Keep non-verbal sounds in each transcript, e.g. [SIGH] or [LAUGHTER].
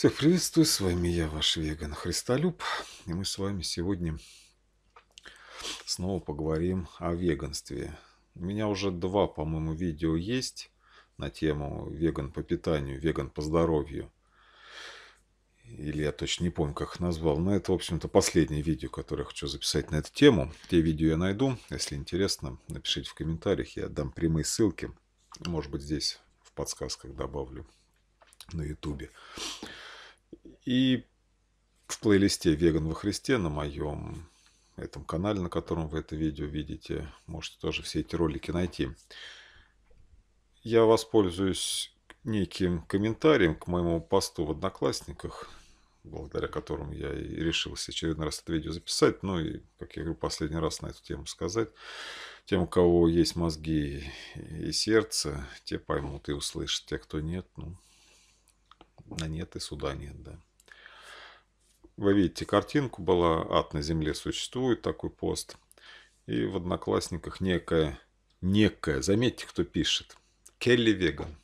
Всех приветствую, с вами я, ваш веган Христолюб, и мы с вами сегодня снова поговорим о веганстве. У меня уже два, по-моему, видео есть на тему веган по питанию, веган по здоровью. Или я точно не помню, как их назвал, но это, в общем-то, последнее видео, которое я хочу записать на эту тему. Те видео я найду, если интересно, напишите в комментариях, я дам прямые ссылки, может быть, здесь в подсказках добавлю на ютубе. И в плейлисте «Веган во Христе» на моем этом канале, на котором вы это видео видите, можете тоже все эти ролики найти. Я воспользуюсь неким комментарием к моему посту в Одноклассниках, благодаря которому я и решился очередной раз это видео записать. Ну и, как я говорю, последний раз на эту тему сказать. Тем, у кого есть мозги и сердце, те поймут и услышат. Те, кто нет, ну, на нет и суда нет, да вы видите картинку была, ад на земле существует, такой пост. И в Одноклассниках некая, некая, заметьте, кто пишет. Келли Веган.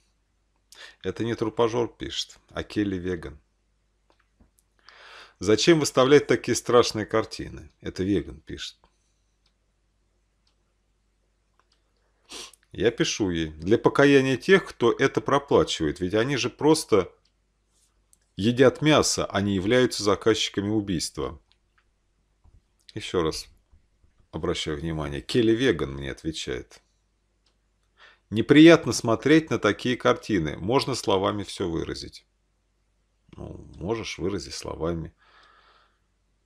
Это не трупажор пишет, а Келли Веган. Зачем выставлять такие страшные картины? Это Веган пишет. Я пишу ей. Для покаяния тех, кто это проплачивает. Ведь они же просто едят мясо, а не являются заказчиками убийства. Еще раз обращаю внимание. Келли Веган мне отвечает. Неприятно смотреть на такие картины. Можно словами все выразить. Ну, можешь выразить словами.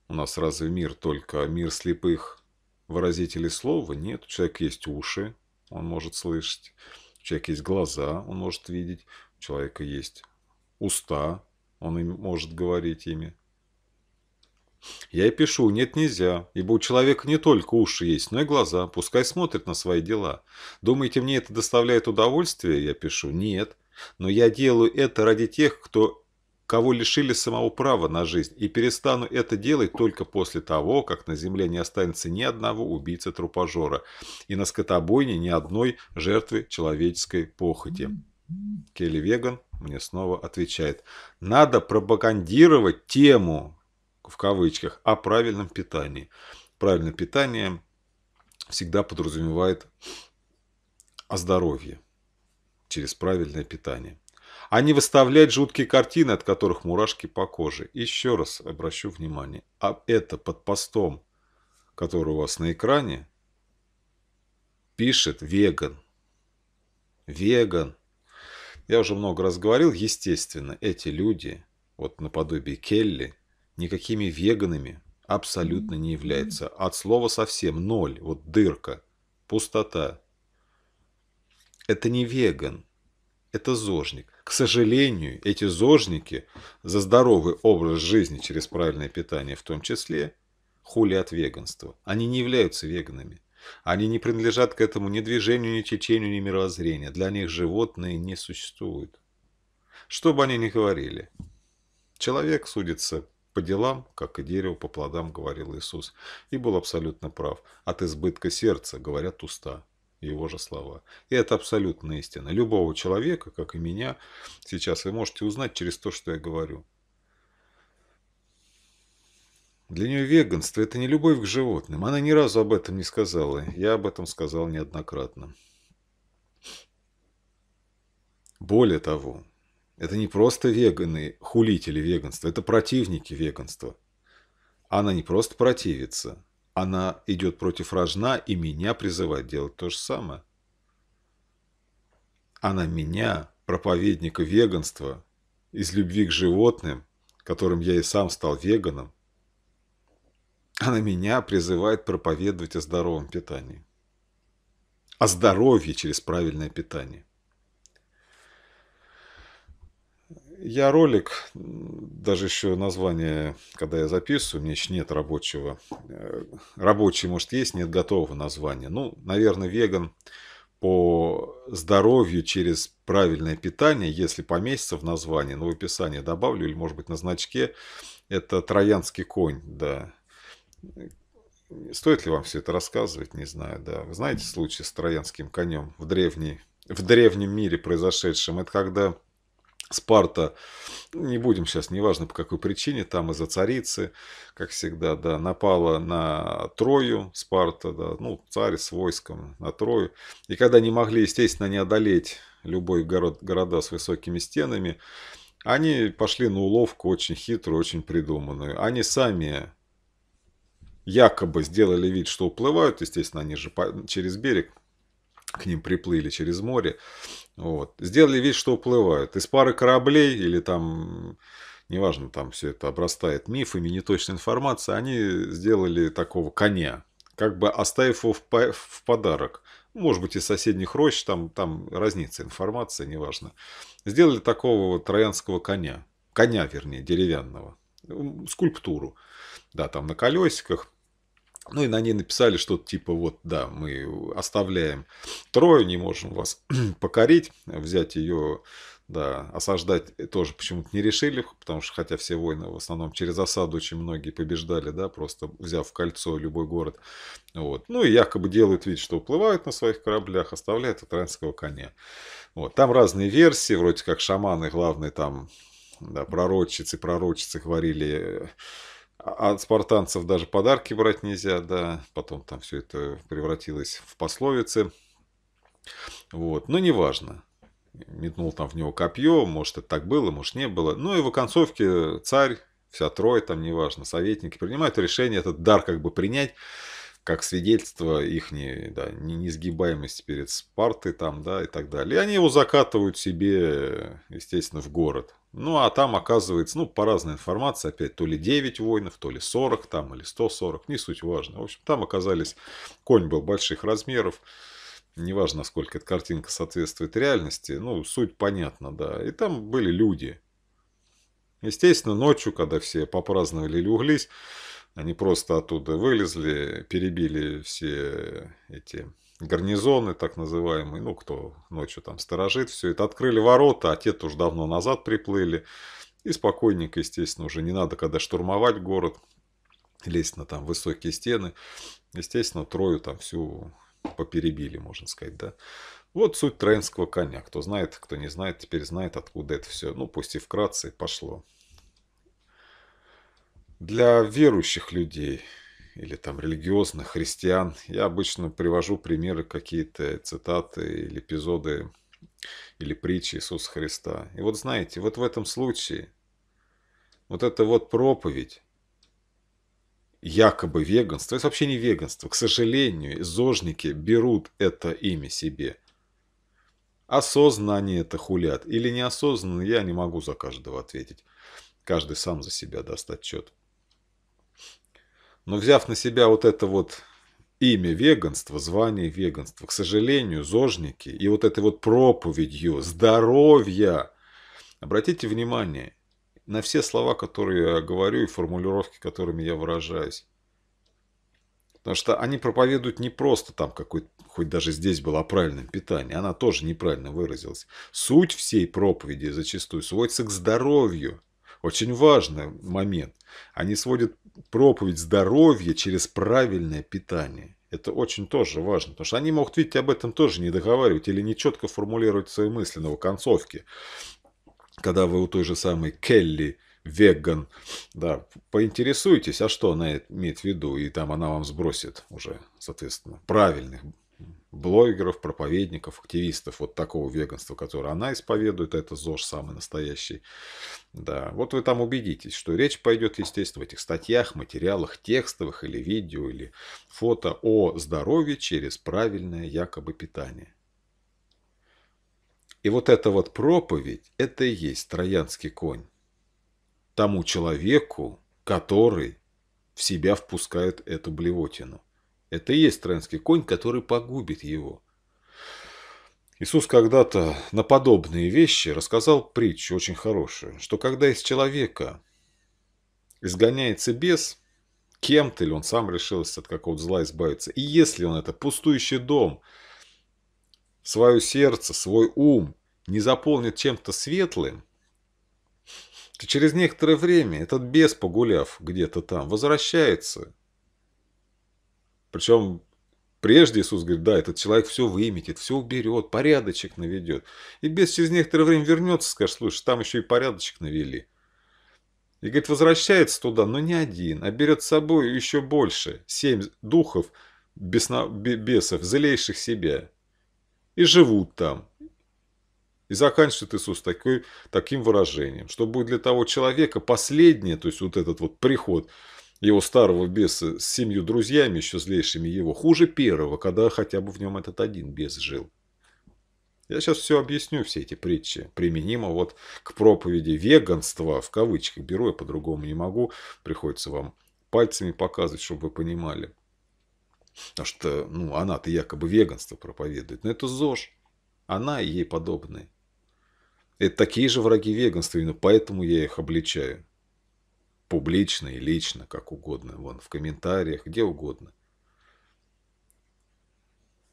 У нас разве мир только мир слепых выразителей слова? Нет. У человека есть уши, он может слышать. У человека есть глаза, он может видеть. У человека есть уста, он им может говорить ими. Я и пишу, нет, нельзя, ибо у человека не только уши есть, но и глаза, пускай смотрит на свои дела. Думаете, мне это доставляет удовольствие? Я пишу, нет. Но я делаю это ради тех, кто кого лишили самого права на жизнь, и перестану это делать только после того, как на земле не останется ни одного убийцы трупожора и на скотобойне ни одной жертвы человеческой похоти. Келли Веган мне снова отвечает. Надо пропагандировать тему, в кавычках, о правильном питании. Правильное питание всегда подразумевает о здоровье через правильное питание. А не выставлять жуткие картины, от которых мурашки по коже. Еще раз обращу внимание, а это под постом, который у вас на экране, пишет веган. Веган. Я уже много раз говорил, естественно, эти люди, вот наподобие Келли, никакими веганами абсолютно не являются. От слова совсем ноль, вот дырка, пустота. Это не веган, это зожник. К сожалению, эти зожники за здоровый образ жизни через правильное питание в том числе хули от веганства. Они не являются веганами. Они не принадлежат к этому ни движению, ни течению, ни мировоззрению. Для них животные не существуют. Что бы они ни говорили. Человек судится по делам, как и дерево по плодам, говорил Иисус, и был абсолютно прав. От избытка сердца говорят уста, его же слова. И это абсолютная истина. Любого человека, как и меня, сейчас вы можете узнать через то, что я говорю. Для нее веганство – это не любовь к животным. Она ни разу об этом не сказала. Я об этом сказал неоднократно. Более того, это не просто веганы, хулители веганства, это противники веганства. Она не просто противится, она идет против рожна и меня призывает делать то же самое. Она меня, проповедника веганства, из любви к животным, которым я и сам стал веганом, она меня призывает проповедовать о здоровом питании. О здоровье через правильное питание. Я ролик, даже еще название, когда я записываю, у меня еще нет рабочего. Э, рабочий, может, есть, нет готового названия. Ну, наверное, веган по здоровью через правильное питание, если поместится в названии, но в описании добавлю, или, может быть, на значке, это троянский конь, да, Стоит ли вам все это рассказывать, не знаю, да. Вы знаете случай с троянским конем в, древней, в древнем мире произошедшем? Это когда Спарта, не будем сейчас, неважно по какой причине, там из-за царицы, как всегда, да, напала на Трою, Спарта, да, ну, царь с войском на Трою. И когда не могли, естественно, не одолеть любой город, города с высокими стенами, они пошли на уловку очень хитрую, очень придуманную. Они сами якобы сделали вид, что уплывают, естественно, они же по, через берег к ним приплыли через море, вот, сделали вид, что уплывают. Из пары кораблей или там, неважно, там все это обрастает мифами, неточной информацией, они сделали такого коня, как бы оставив его в, в подарок. Может быть, из соседних рощ, там, там разница информация неважно. Сделали такого троянского коня, коня, вернее, деревянного, скульптуру да, там на колесиках. Ну и на ней написали что-то типа вот, да, мы оставляем Трою, не можем вас [CLEARS THROAT] покорить, взять ее, да, осаждать тоже почему-то не решили, потому что хотя все войны в основном через осаду очень многие побеждали, да, просто взяв в кольцо любой город, вот. Ну и якобы делают вид, что уплывают на своих кораблях, оставляют троянского коня. Вот. Там разные версии, вроде как шаманы, главные там да, пророчицы, пророчицы говорили а от спартанцев даже подарки брать нельзя, да. Потом там все это превратилось в пословицы. Вот, но неважно. Метнул там в него копье, может, это так было, может, не было. Ну и в оконцовке царь, вся трое там, неважно, советники принимают решение этот дар как бы принять, как свидетельство их не, да, несгибаемости перед Спартой там, да, и так далее. И они его закатывают себе, естественно, в город. Ну, а там оказывается, ну, по разной информации, опять, то ли 9 воинов, то ли 40 там, или 140, не суть важно. В общем, там оказались, конь был больших размеров, неважно, сколько. эта картинка соответствует реальности, ну, суть понятна, да. И там были люди. Естественно, ночью, когда все попраздновали или углись, они просто оттуда вылезли, перебили все эти гарнизоны, так называемые, ну, кто ночью там сторожит, все это, открыли ворота, а те тоже давно назад приплыли. И спокойненько, естественно, уже не надо, когда штурмовать город, лезть на там высокие стены. Естественно, Трою там всю поперебили, можно сказать, да. Вот суть троянского коня. Кто знает, кто не знает, теперь знает, откуда это все. Ну, пусть и вкратце пошло. Для верующих людей – или там религиозных, христиан. Я обычно привожу примеры, какие-то цитаты или эпизоды или притчи Иисуса Христа. И вот знаете, вот в этом случае вот эта вот проповедь якобы веганство, это вообще не веганство, к сожалению, зожники берут это имя себе. Осознанно они это хулят или неосознанно, я не могу за каждого ответить. Каждый сам за себя даст отчет. Но взяв на себя вот это вот имя веганства, звание веганства, к сожалению, зожники и вот этой вот проповедью здоровья, обратите внимание на все слова, которые я говорю и формулировки, которыми я выражаюсь. Потому что они проповедуют не просто там какой хоть даже здесь было о правильном питании, она тоже неправильно выразилась. Суть всей проповеди зачастую сводится к здоровью. Очень важный момент. Они сводят проповедь здоровья через правильное питание. Это очень тоже важно, потому что они могут, видите, об этом тоже не договаривать или не четко формулировать свои мысли на концовке. Когда вы у той же самой Келли, веган, да, поинтересуйтесь, а что она имеет в виду, и там она вам сбросит уже, соответственно, правильных блогеров, проповедников, активистов вот такого веганства, которое она исповедует, а это ЗОЖ самый настоящий. Да, вот вы там убедитесь, что речь пойдет, естественно, в этих статьях, материалах текстовых или видео, или фото о здоровье через правильное якобы питание. И вот эта вот проповедь, это и есть троянский конь. Тому человеку, который в себя впускает эту блевотину. Это и есть троянский конь, который погубит его. Иисус когда-то на подобные вещи рассказал притчу очень хорошую, что когда из человека изгоняется бес, кем-то или он сам решился от какого-то зла избавиться, и если он это пустующий дом, свое сердце, свой ум не заполнит чем-то светлым, то через некоторое время этот бес, погуляв где-то там, возвращается причем прежде Иисус говорит, да, этот человек все выметит, все уберет, порядочек наведет. И без через некоторое время вернется, скажет, слушай, там еще и порядочек навели. И говорит, возвращается туда, но не один, а берет с собой еще больше, семь духов, бесно, бесов, злейших себя. И живут там. И заканчивает Иисус такой, таким выражением, что будет для того человека последнее, то есть вот этот вот приход – его старого беса с семью друзьями, еще злейшими его, хуже первого, когда хотя бы в нем этот один бес жил. Я сейчас все объясню, все эти притчи. Применимо вот к проповеди веганства, в кавычках беру, я по-другому не могу. Приходится вам пальцами показывать, чтобы вы понимали. Потому что, ну, она-то якобы веганство проповедует. Но это ЗОЖ. Она и ей подобные. Это такие же враги веганства, именно поэтому я их обличаю публично и лично, как угодно, вон в комментариях, где угодно.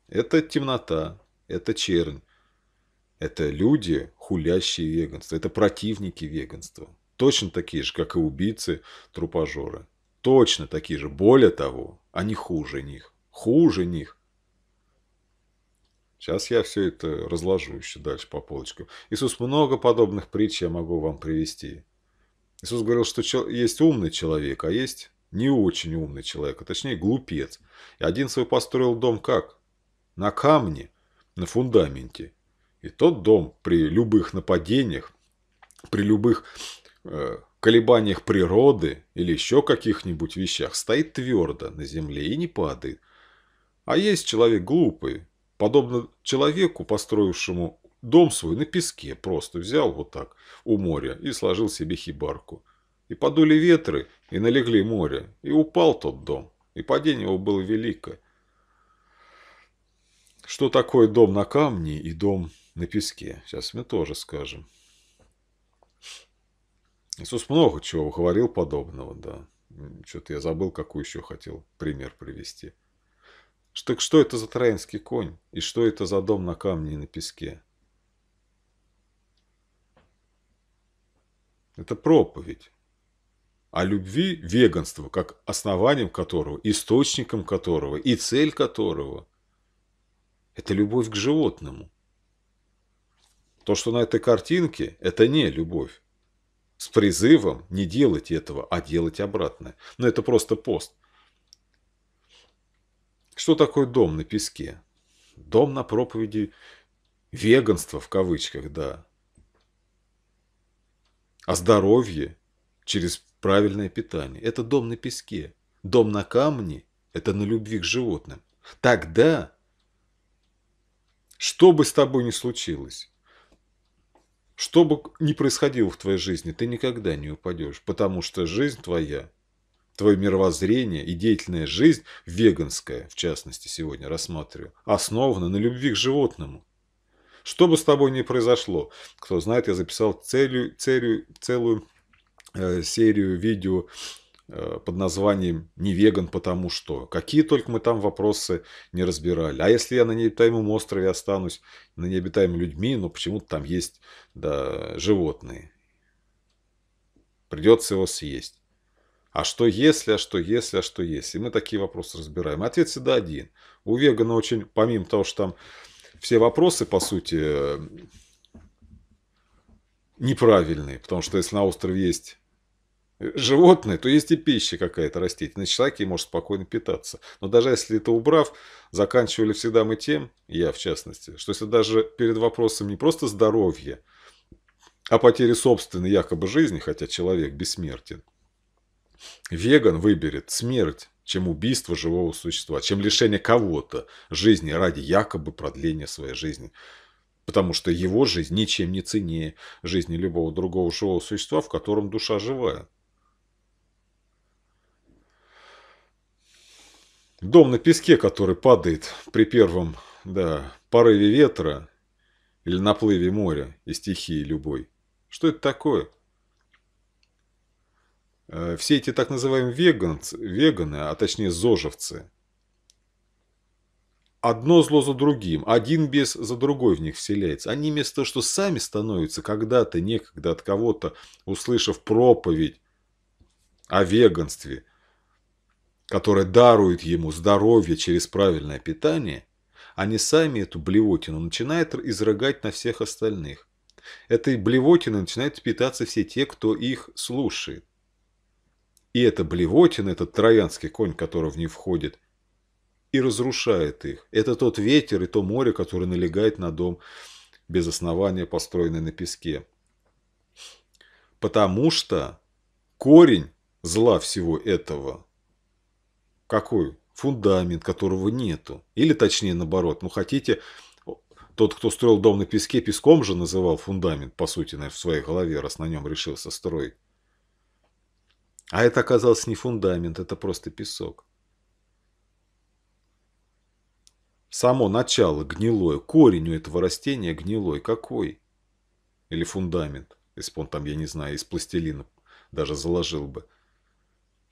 Это темнота, это чернь, это люди, хулящие веганство, это противники веганства. Точно такие же, как и убийцы, трупажоры. Точно такие же. Более того, они хуже них. Хуже них. Сейчас я все это разложу еще дальше по полочкам. Иисус много подобных притч я могу вам привести. Иисус говорил, что есть умный человек, а есть не очень умный человек, а точнее глупец. И один свой построил дом как? На камне, на фундаменте. И тот дом при любых нападениях, при любых э, колебаниях природы или еще каких-нибудь вещах стоит твердо на земле и не падает. А есть человек глупый, подобно человеку, построившему Дом свой на песке просто взял вот так у моря и сложил себе хибарку. И подули ветры, и налегли море, и упал тот дом, и падение его было великое. Что такое дом на камне и дом на песке? Сейчас мы тоже скажем. Иисус много чего говорил подобного, да. Что-то я забыл, какой еще хотел пример привести. Так что это за троянский конь? И что это за дом на камне и на песке? Это проповедь о любви веганства, как основанием которого, источником которого и цель которого – это любовь к животному. То, что на этой картинке – это не любовь. С призывом не делать этого, а делать обратное. Но это просто пост. Что такое дом на песке? Дом на проповеди веганства в кавычках, да. А здоровье через правильное питание – это дом на песке. Дом на камне – это на любви к животным. Тогда, что бы с тобой ни случилось, что бы ни происходило в твоей жизни, ты никогда не упадешь, потому что жизнь твоя, твое мировоззрение и деятельная жизнь, веганская, в частности, сегодня рассматриваю, основана на любви к животному. Что бы с тобой ни произошло, кто знает, я записал целью, целью, целую э, серию видео э, под названием «Не веган, потому что». Какие только мы там вопросы не разбирали. А если я на необитаемом острове останусь, на необитаемыми людьми, но ну, почему-то там есть да, животные. Придется его съесть. А что если, а что если, а что если? Мы такие вопросы разбираем. Ответ всегда один. У вегана очень, помимо того, что там все вопросы, по сути, неправильные, потому что если на острове есть э, животные, то есть и пища какая-то растительная, Человек ей может спокойно питаться. Но даже если это убрав, заканчивали всегда мы тем, я в частности, что если даже перед вопросом не просто здоровье, а потери собственной якобы жизни, хотя человек бессмертен, веган выберет смерть чем убийство живого существа, чем лишение кого-то жизни ради якобы продления своей жизни. Потому что его жизнь ничем не ценнее жизни любого другого живого существа, в котором душа живая. Дом на песке, который падает при первом да, порыве ветра или наплыве моря и стихии любой. Что это такое? Э, все эти так называемые веганцы, веганы, а точнее зожевцы, одно зло за другим, один бес за другой в них вселяется. Они вместо того, что сами становятся когда-то, некогда от кого-то, услышав проповедь о веганстве, которое дарует ему здоровье через правильное питание, они сами эту блевотину начинают изрыгать на всех остальных. Этой блевотиной начинают питаться все те, кто их слушает. И это Блевотин, этот троянский конь, который в ней входит, и разрушает их. Это тот ветер и то море, которое налегает на дом без основания, построенный на песке. Потому что корень зла всего этого какой? Фундамент, которого нету. Или точнее наоборот, ну хотите, тот, кто строил дом на песке, песком же называл фундамент, по сути, в своей голове, раз на нем решился строить. А это оказался не фундамент, это просто песок. Само начало гнилое, корень у этого растения гнилой. Какой? Или фундамент, если бы он там, я не знаю, из пластилина даже заложил бы.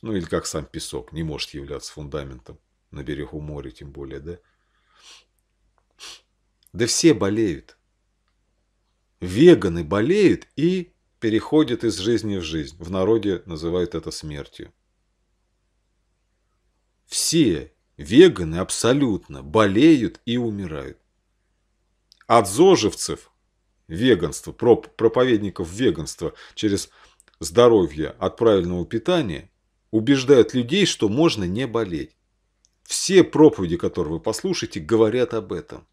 Ну или как сам песок, не может являться фундаментом на берегу моря, тем более, да? Да все болеют. Веганы болеют и переходит из жизни в жизнь. В народе называют это смертью. Все веганы абсолютно болеют и умирают. От зожевцев веганство, проповедников веганства через здоровье от правильного питания убеждают людей, что можно не болеть. Все проповеди, которые вы послушаете, говорят об этом.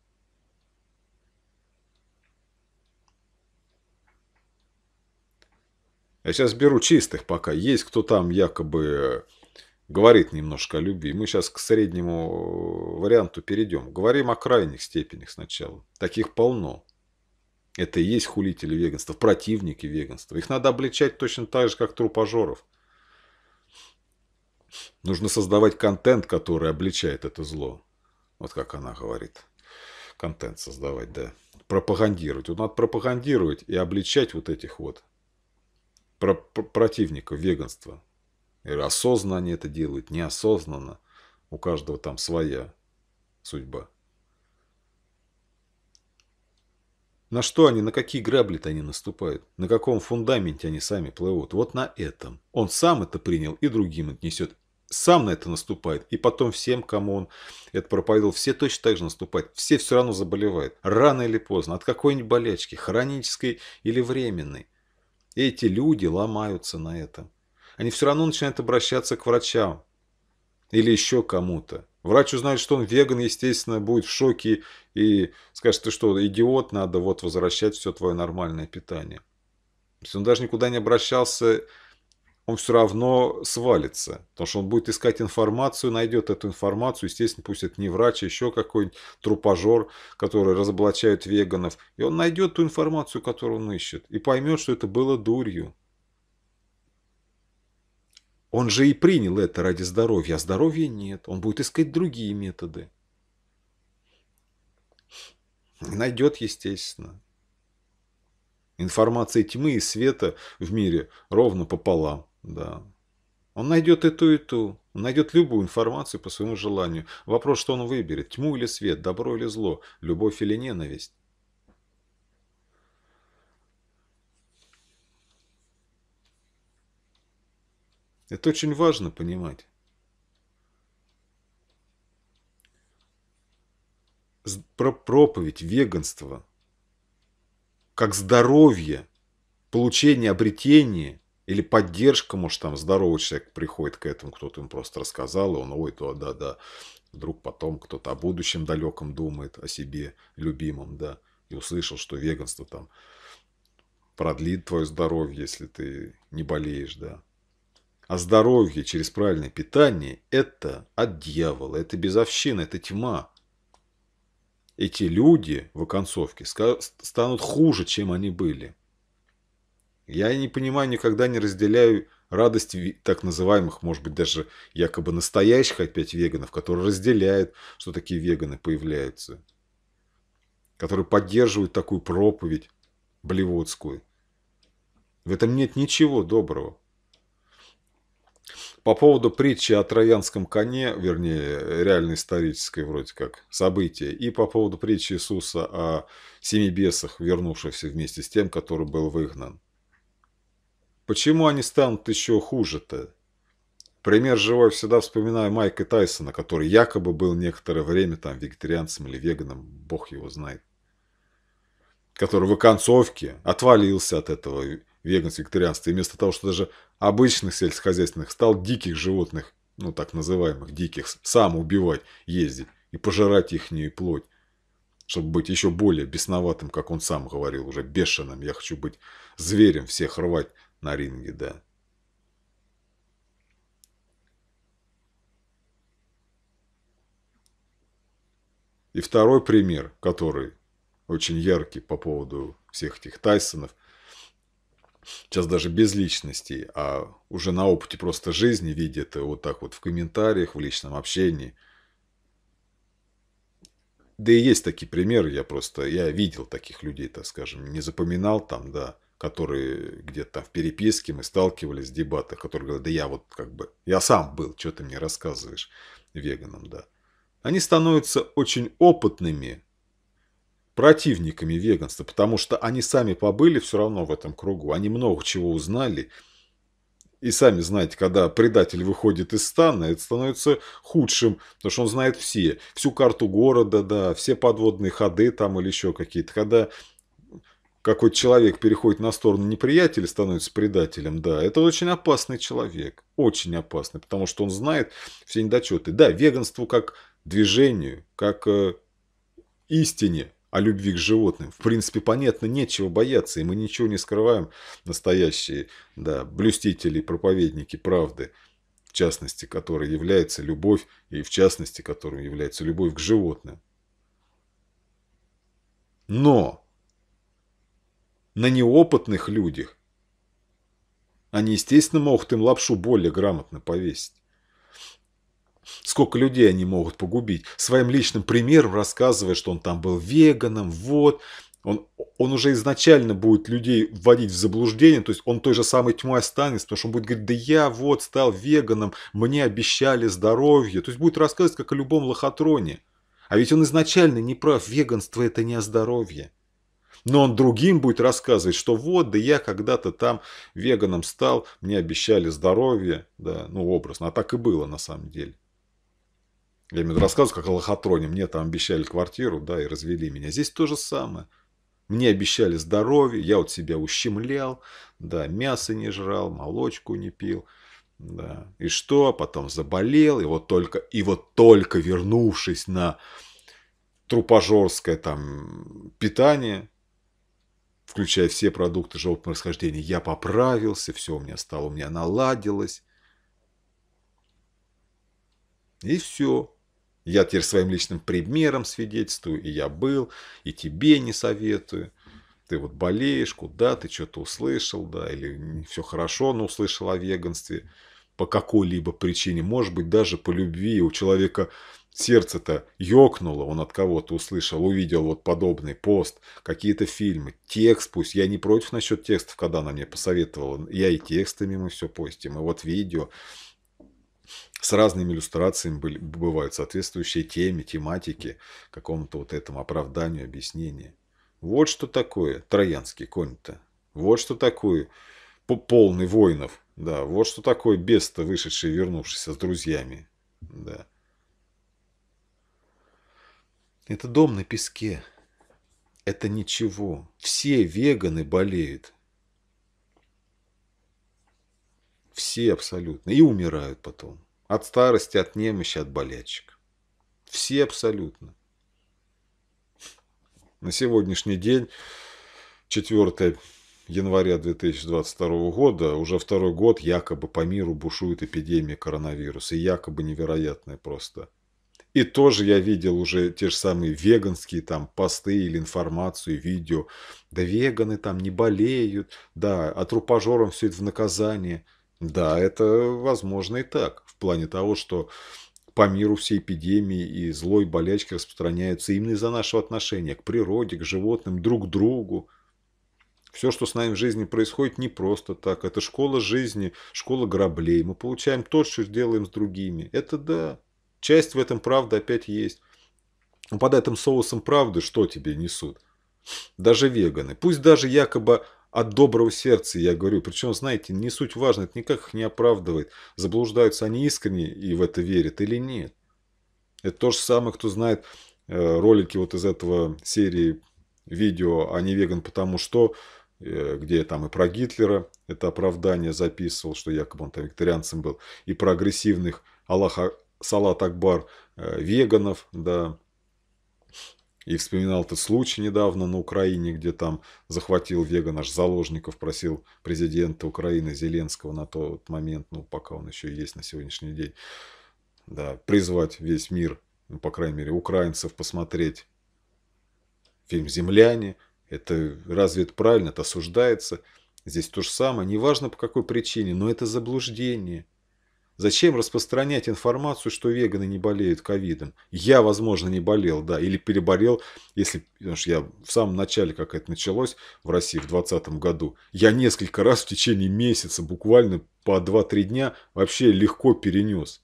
Я сейчас беру чистых пока. Есть кто там якобы э, говорит немножко о любви. Мы сейчас к среднему э, варианту перейдем. Говорим о крайних степенях сначала. Таких полно. Это и есть хулители веганства, противники веганства. Их надо обличать точно так же, как трупожоров. Нужно создавать контент, который обличает это зло. Вот как она говорит. Контент создавать, да. Пропагандировать. Вот надо пропагандировать и обличать вот этих вот про про противника веганства. И осознанно они это делают, неосознанно. У каждого там своя судьба. На что они, на какие грабли-то они наступают? На каком фундаменте они сами плывут? Вот на этом. Он сам это принял и другим отнесет. Сам на это наступает. И потом всем, кому он это проповедовал, все точно так же наступают. Все все равно заболевают. Рано или поздно. От какой-нибудь болячки. Хронической или временной. И Эти люди ломаются на этом. Они все равно начинают обращаться к врачам. Или еще кому-то. Врач узнает, что он веган, естественно, будет в шоке и скажет, ты что, идиот, надо вот возвращать все твое нормальное питание. То есть он даже никуда не обращался он все равно свалится, потому что он будет искать информацию, найдет эту информацию, естественно, пусть это не врач, а еще какой-нибудь трупожор, который разоблачает веганов, и он найдет ту информацию, которую он ищет, и поймет, что это было дурью. Он же и принял это ради здоровья, а здоровья нет, он будет искать другие методы. И найдет, естественно. Информации тьмы и света в мире ровно пополам. Да. Он найдет и ту, и ту. Он найдет любую информацию по своему желанию. Вопрос, что он выберет, тьму или свет, добро или зло, любовь или ненависть. Это очень важно понимать. Про проповедь веганства, как здоровье, получение, обретение – или поддержка, может, там здоровый человек приходит к этому, кто-то ему просто рассказал, и он, ой, то, да, да. Вдруг потом кто-то о будущем далеком думает, о себе любимом, да. И услышал, что веганство там продлит твое здоровье, если ты не болеешь, да. А здоровье через правильное питание – это от дьявола, это безовщина, это тьма. Эти люди в оконцовке станут хуже, чем они были – я не понимаю, никогда не разделяю радость так называемых, может быть, даже якобы настоящих опять веганов, которые разделяют, что такие веганы появляются, которые поддерживают такую проповедь блевотскую. В этом нет ничего доброго. По поводу притчи о троянском коне, вернее, реально исторической вроде как событие, и по поводу притчи Иисуса о семи бесах, вернувшихся вместе с тем, который был выгнан. Почему они станут еще хуже-то? Пример живой всегда вспоминаю Майка Тайсона, который якобы был некоторое время там вегетарианцем или веганом, бог его знает. Который в оконцовке отвалился от этого веганства-вегетарианства. И вместо того, что даже обычных сельскохозяйственных, стал диких животных, ну так называемых диких, сам убивать, ездить и пожирать ихнюю плоть чтобы быть еще более бесноватым, как он сам говорил, уже бешеным. Я хочу быть зверем, всех рвать, на ринге, да. И второй пример, который очень яркий по поводу всех этих Тайсонов, сейчас даже без личностей, а уже на опыте просто жизни, видя это вот так вот в комментариях, в личном общении. Да и есть такие примеры, я просто, я видел таких людей, так скажем, не запоминал там, да, которые где-то в переписке мы сталкивались, в дебатах, которые говорят, да я вот как бы, я сам был, что ты мне рассказываешь, веганам, да. Они становятся очень опытными противниками веганства, потому что они сами побыли все равно в этом кругу, они много чего узнали, и сами знаете, когда предатель выходит из стана, это становится худшим, потому что он знает все. Всю карту города, да, все подводные ходы там или еще какие-то. Когда какой человек переходит на сторону неприятеля, становится предателем, да, это очень опасный человек. Очень опасный, потому что он знает все недочеты. Да, веганству как движению, как э, истине о любви к животным. В принципе, понятно, нечего бояться, и мы ничего не скрываем, настоящие да, блюстители проповедники правды, в частности, которой является любовь, и в частности, которой является любовь к животным. Но на неопытных людях. Они, естественно, могут им лапшу более грамотно повесить. Сколько людей они могут погубить, своим личным примером рассказывая, что он там был веганом, вот. Он, он уже изначально будет людей вводить в заблуждение, то есть он той же самой тьмой останется, потому что он будет говорить, да я вот стал веганом, мне обещали здоровье. То есть будет рассказывать, как о любом лохотроне. А ведь он изначально не прав, веганство это не о здоровье но он другим будет рассказывать, что вот, да я когда-то там веганом стал, мне обещали здоровье, да, ну, образно. А так и было на самом деле. Я ему рассказываю, как о лохотроне. Мне там обещали квартиру, да, и развели меня. Здесь то же самое. Мне обещали здоровье, я вот себя ущемлял, да, мясо не жрал, молочку не пил. Да. И что? Потом заболел, и вот только, и вот только вернувшись на трупожорское там питание, включая все продукты животного происхождения. Я поправился, все у меня стало, у меня наладилось. И все. Я теперь своим личным примером свидетельствую, и я был, и тебе не советую. Ты вот болеешь, куда ты что-то услышал, да, или все хорошо, но услышал о веганстве по какой-либо причине, может быть, даже по любви. У человека Сердце-то ёкнуло, он от кого-то услышал, увидел вот подобный пост, какие-то фильмы, текст пусть. Я не против насчет текстов, когда она мне посоветовала. Я и текстами мы все постим, и вот видео с разными иллюстрациями были, бывают соответствующие теме, тематике, какому-то вот этому оправданию, объяснению. Вот что такое троянский конь-то. Вот что такое полный воинов. Да, вот что такое беста, вышедший и вернувшийся с друзьями. Да. Это дом на песке. Это ничего. Все веганы болеют. Все абсолютно. И умирают потом. От старости, от немощи, от болячек. Все абсолютно. На сегодняшний день, 4 января 2022 года, уже второй год якобы по миру бушует эпидемия коронавируса. И якобы невероятная просто и тоже я видел уже те же самые веганские там посты или информацию, видео. Да веганы там не болеют, да, а трупожорам все это в наказание. Да, это возможно и так, в плане того, что по миру все эпидемии и злой болячки распространяются именно из-за нашего отношения к природе, к животным, друг к другу. Все, что с нами в жизни происходит, не просто так. Это школа жизни, школа граблей. Мы получаем то, что делаем с другими. Это да. Часть в этом правда опять есть. под этим соусом правды что тебе несут? Даже веганы. Пусть даже якобы от доброго сердца, я говорю. Причем, знаете, не суть важна это никак их не оправдывает. Заблуждаются они искренне и в это верят или нет. Это то же самое, кто знает э, ролики вот из этого серии видео «А не веган потому что», э, где я там и про Гитлера это оправдание записывал, что якобы он там викторианцем был, и про агрессивных Аллах Салат Акбар э, веганов, да. И вспоминал этот случай недавно на Украине, где там захватил веган аж заложников, просил президента Украины Зеленского на тот момент, ну, пока он еще есть на сегодняшний день, да, призвать весь мир, ну, по крайней мере, украинцев посмотреть фильм «Земляне». Это разве это правильно? Это осуждается. Здесь то же самое. Неважно по какой причине, но это заблуждение – Зачем распространять информацию, что веганы не болеют ковидом? Я, возможно, не болел, да, или переболел, если, потому что я в самом начале, как это началось в России в 2020 году, я несколько раз в течение месяца, буквально по 2-3 дня, вообще легко перенес.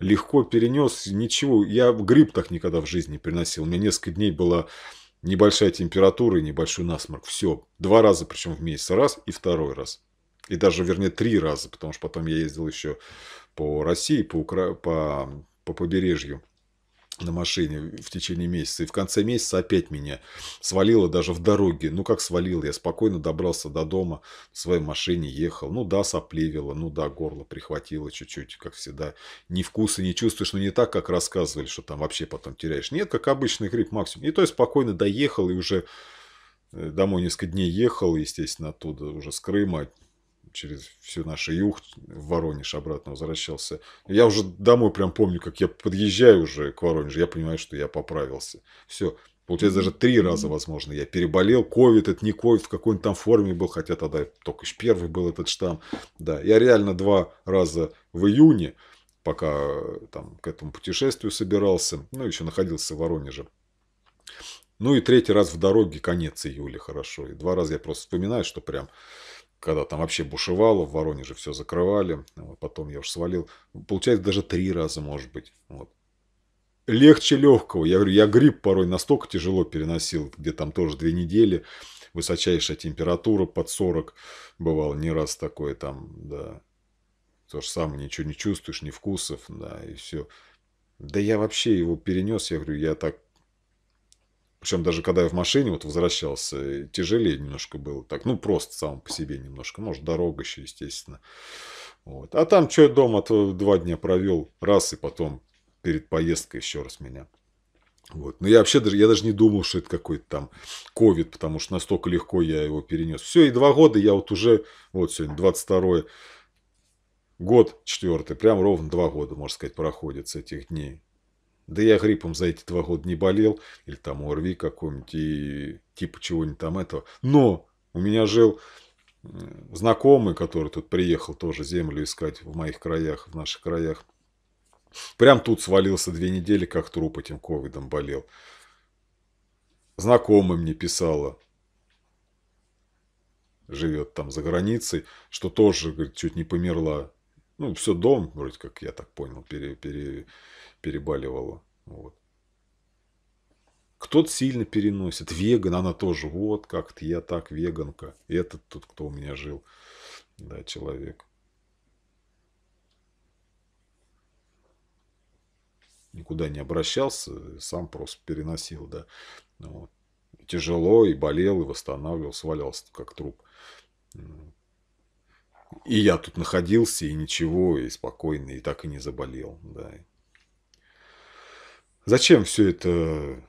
Легко перенес, ничего, я грипп так никогда в жизни не приносил. У меня несколько дней была небольшая температура и небольшой насморк. Все, два раза причем в месяц, раз и второй раз. И даже, вернее, три раза, потому что потом я ездил еще по России, по, Укра... по... по побережью на машине в течение месяца. И в конце месяца опять меня свалило даже в дороге. Ну, как свалило? Я спокойно добрался до дома, в своей машине ехал. Ну, да, соплевило, ну, да, горло прихватило чуть-чуть, как всегда. Ни вкуса не чувствуешь, но не так, как рассказывали, что там вообще потом теряешь. Нет, как обычный грипп максимум. И то я спокойно доехал и уже э, домой несколько дней ехал, естественно, оттуда уже с Крыма через всю нашу юг в Воронеж обратно возвращался. Я уже домой прям помню, как я подъезжаю уже к Воронежу, я понимаю, что я поправился. Все. Получается, даже три раза, возможно, я переболел. Ковид, это не ковид, в какой-нибудь там форме был, хотя тогда только еще первый был этот штамм. Да, я реально два раза в июне, пока э, там к этому путешествию собирался, ну, еще находился в Воронеже. Ну и третий раз в дороге, конец июля, хорошо. И два раза я просто вспоминаю, что прям когда там вообще бушевало, в Воронеже все закрывали, потом я уж свалил. Получается, даже три раза, может быть. Вот. Легче легкого. Я говорю, я грипп порой настолько тяжело переносил, где там тоже две недели, высочайшая температура под 40, бывало не раз такое там, да. То же самое, ничего не чувствуешь, ни вкусов, да, и все. Да я вообще его перенес, я говорю, я так причем даже когда я в машине вот возвращался, э, тяжелее немножко было так. Ну, просто сам по себе немножко. Может, дорога еще, естественно. Вот. А там что дома то два дня провел раз, и потом перед поездкой еще раз меня. Вот. Но ну, я вообще даже, я даже не думал, что это какой-то там ковид, потому что настолько легко я его перенес. Все, и два года я вот уже, вот сегодня 22 год четвертый, прям ровно два года, можно сказать, проходит с этих дней. Да я гриппом за эти два года не болел, или там ОРВИ какой-нибудь, и типа чего-нибудь там этого. Но у меня жил знакомый, который тут приехал тоже землю искать в моих краях, в наших краях. Прям тут свалился две недели, как труп этим ковидом болел. Знакомый мне писала, живет там за границей, что тоже, говорит, чуть не померла. Ну, все дом, вроде как, я так понял, пере, пере, перебаливала. Вот. Кто-то сильно переносит. Веган, она тоже. Вот как-то я так веганка. Этот тут, кто у меня жил. Да, человек. Никуда не обращался, сам просто переносил, да. Вот. Тяжело и болел, и восстанавливал, валялся как труп. И я тут находился, и ничего, и спокойно, и так и не заболел. Да. Зачем все это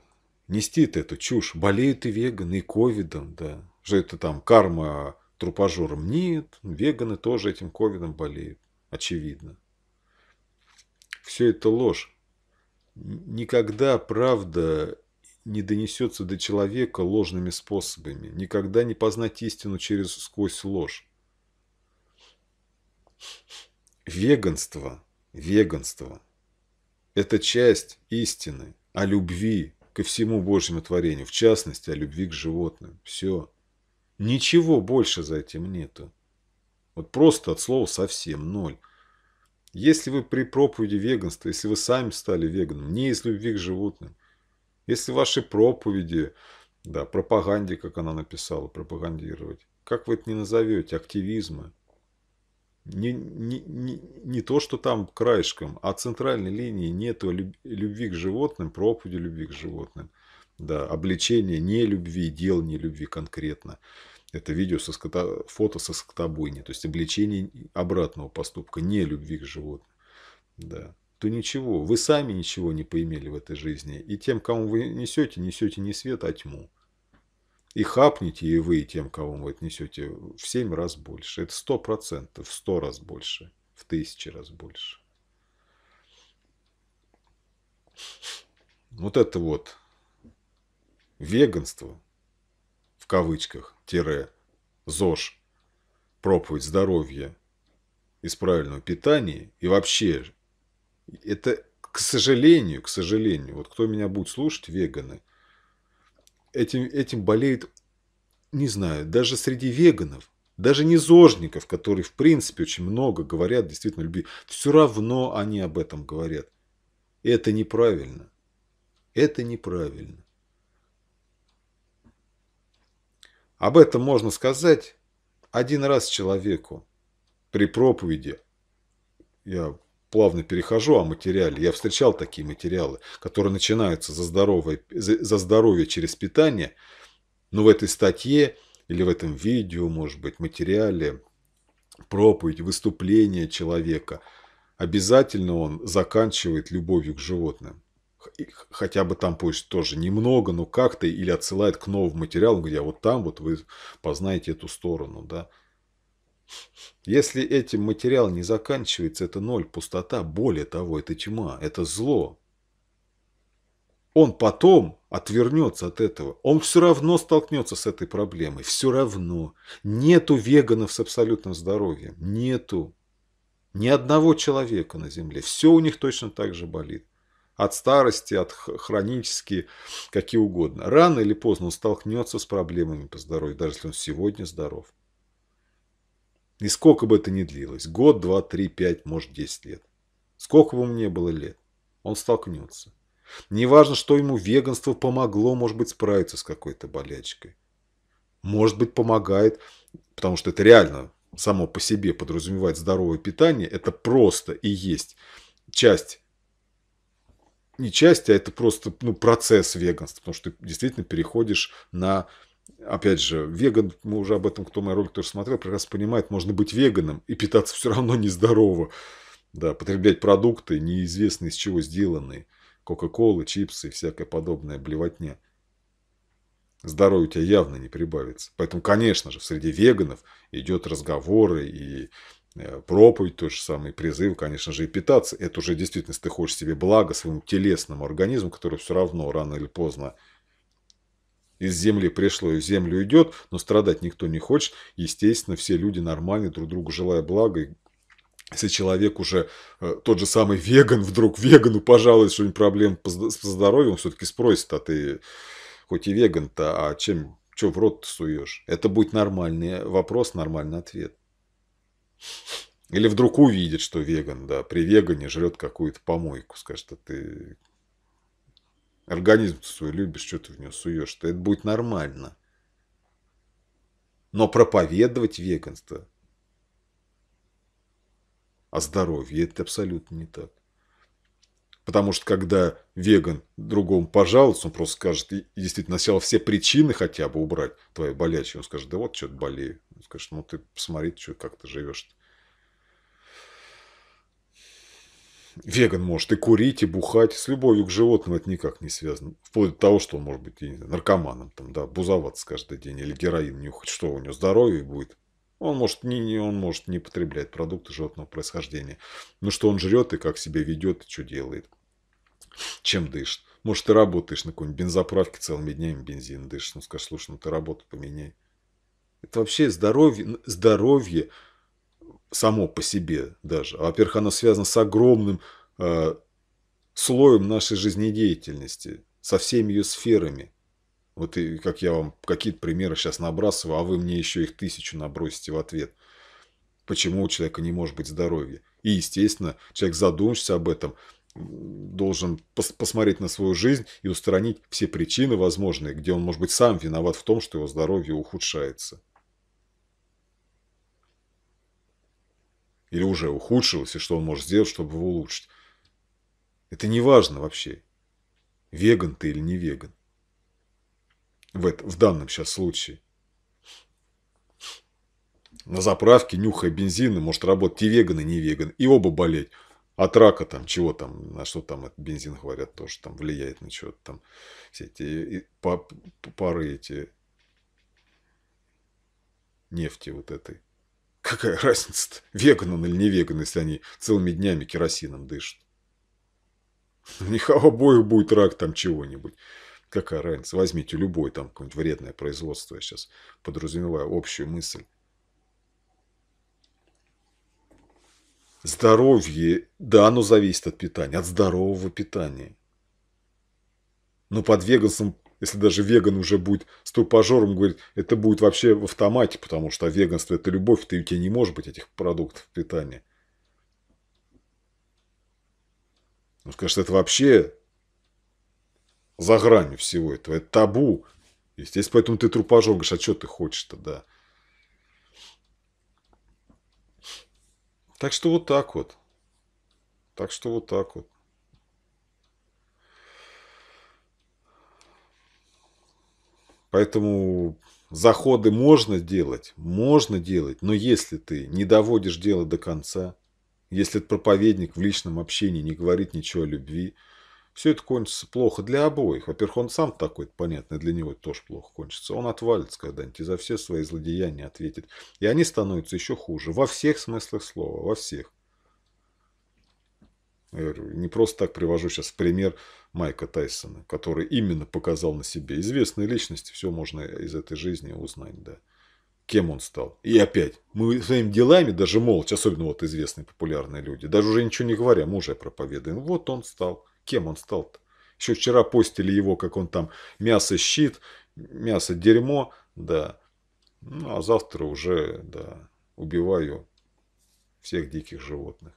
нести-то эту чушь? Болеют и веганы, и ковидом, да. Же это там карма трупажором. Нет, веганы тоже этим ковидом болеют. Очевидно. Все это ложь. Никогда правда не донесется до человека ложными способами. Никогда не познать истину через сквозь ложь. Веганство, веганство – это часть истины о любви ко всему Божьему творению, в частности, о любви к животным. Все. Ничего больше за этим нету. Вот просто от слова совсем ноль. Если вы при проповеди веганства, если вы сами стали веганом, не из любви к животным, если ваши проповеди, да, пропаганде, как она написала, пропагандировать, как вы это не назовете, активизма, не, не, не, не то, что там краешком, а центральной линии нету любви к животным, проповеди любви к животным. Да, обличение не любви, дел не любви конкретно. Это видео со скота, фото со скотобойни, то есть обличение обратного поступка, не любви к животным. Да. То ничего, вы сами ничего не поимели в этой жизни. И тем, кому вы несете, несете не свет, а тьму. И хапните и вы, и тем, кого вы отнесете, в 7 раз больше. Это 100%, в 100 раз больше, в 1000 раз больше. Вот это вот веганство, в кавычках, тире, ЗОЖ, проповедь здоровья из правильного питания и вообще, это, к сожалению, к сожалению, вот кто меня будет слушать, веганы, этим, этим болеет, не знаю, даже среди веганов, даже не низожников, которые в принципе очень много говорят действительно любви, все равно они об этом говорят. Это неправильно. Это неправильно. Об этом можно сказать один раз человеку при проповеди. Я плавно перехожу о материале. Я встречал такие материалы, которые начинаются за здоровье, за, здоровье через питание, но в этой статье или в этом видео, может быть, материале, проповедь, выступление человека, обязательно он заканчивает любовью к животным. Хотя бы там пусть тоже немного, но как-то или отсылает к новому материалу, где вот там вот вы познаете эту сторону, да. Если этим материал не заканчивается, это ноль, пустота, более того, это тьма, это зло. Он потом отвернется от этого. Он все равно столкнется с этой проблемой. Все равно. Нету веганов с абсолютным здоровьем. Нету. Ни одного человека на земле. Все у них точно так же болит. От старости, от хронические, какие угодно. Рано или поздно он столкнется с проблемами по здоровью, даже если он сегодня здоров. И сколько бы это ни длилось, год, два, три, пять, может, десять лет. Сколько бы мне было лет, он столкнется. Неважно, что ему веганство помогло, может быть, справиться с какой-то болячкой. Может быть, помогает, потому что это реально само по себе подразумевает здоровое питание. Это просто и есть часть не часть, а это просто ну, процесс веганства, потому что ты действительно переходишь на опять же, веган, мы уже об этом, кто мой ролик тоже смотрел, прекрасно понимает, можно быть веганом и питаться все равно нездорово. Да, потреблять продукты, неизвестные из чего сделанные. Кока-колы, чипсы и всякое подобное блевотня. Здоровье у тебя явно не прибавится. Поэтому, конечно же, среди веганов идет разговоры и э, проповедь, тот же самый призыв, конечно же, и питаться. Это уже действительно, если ты хочешь себе благо своему телесному организму, который все равно рано или поздно из земли пришло и в землю идет, но страдать никто не хочет. Естественно, все люди нормальные, друг другу желая блага если человек уже э, тот же самый веган, вдруг вегану пожалуй, что него проблем с здоровьем, он все-таки спросит, а ты хоть и веган-то, а чем, что в рот суешь? Это будет нормальный вопрос, нормальный ответ. Или вдруг увидит, что веган, да, при вегане жрет какую-то помойку, скажет, а ты Организм свой любишь, что ты в него суешь-то? Это будет нормально. Но проповедовать веганство о здоровье это абсолютно не так. Потому что когда веган другому пожалуется, он просто скажет, и, действительно, сначала все причины хотя бы убрать твои болячие. Он скажет, да вот что-то болею. Он скажет, ну ты посмотри, что, как ты живешь -то. Веган может и курить, и бухать. С любовью к животным это никак не связано. Вплоть до того, что он может быть знаю, наркоманом, там, да, бузоваться каждый день или героин нюхать, что у него здоровье будет. Он может, не, не, он может не потреблять продукты животного происхождения. Но ну, что он жрет и как себя ведет, и что делает. Чем дышит. Может, ты работаешь на какой-нибудь бензоправке целыми днями бензин дышишь. Он скажет, слушай, ну ты работу поменяй. Это вообще здоровье, здоровье – само по себе даже. Во-первых, оно связано с огромным э, слоем нашей жизнедеятельности, со всеми ее сферами. Вот и как я вам какие-то примеры сейчас набрасываю, а вы мне еще их тысячу набросите в ответ. Почему у человека не может быть здоровья? И, естественно, человек, задумавшись об этом, должен пос посмотреть на свою жизнь и устранить все причины возможные, где он, может быть, сам виноват в том, что его здоровье ухудшается. или уже ухудшилось, и что он может сделать, чтобы его улучшить. Это не важно вообще, веган ты или не веган. В, это, в данном сейчас случае. На заправке, нюхая бензин, может работать и веган, и не веган. И оба болеть. От рака там, чего там, на что там этот бензин, говорят, тоже там влияет на что то там. Все эти пары эти нефти вот этой. Какая разница-то, веган он или не веган, если они целыми днями керосином дышат? У них обоих будет рак там чего-нибудь. Какая разница? Возьмите любое там какое-нибудь вредное производство. Я сейчас подразумеваю общую мысль. Здоровье, да, оно зависит от питания, от здорового питания. Но под веганством если даже веган уже будет с трупожором, говорит, это будет вообще в автомате, потому что веганство – это любовь, ты, у тебя не может быть этих продуктов питания. Ну, он скажет, что это вообще за гранью всего этого, это табу. Естественно, поэтому ты трупожор, говоришь, а что ты хочешь-то, да. Так что вот так вот. Так что вот так вот. Поэтому заходы можно делать, можно делать, но если ты не доводишь дело до конца, если проповедник в личном общении не говорит ничего о любви, все это кончится плохо для обоих. Во-первых, он сам такой, понятно, для него это тоже плохо кончится. Он отвалится когда-нибудь и за все свои злодеяния ответит. И они становятся еще хуже. Во всех смыслах слова, во всех. Я говорю, не просто так привожу сейчас пример Майка Тайсона, который именно показал на себе известные личности, все можно из этой жизни узнать, да. Кем он стал. И опять, мы своими делами, даже молча, особенно вот известные популярные люди, даже уже ничего не говоря, мы уже проповедуем. Вот он стал. Кем он стал-то? Еще вчера постили его, как он там мясо щит, мясо дерьмо, да. Ну, а завтра уже, да, убиваю всех диких животных.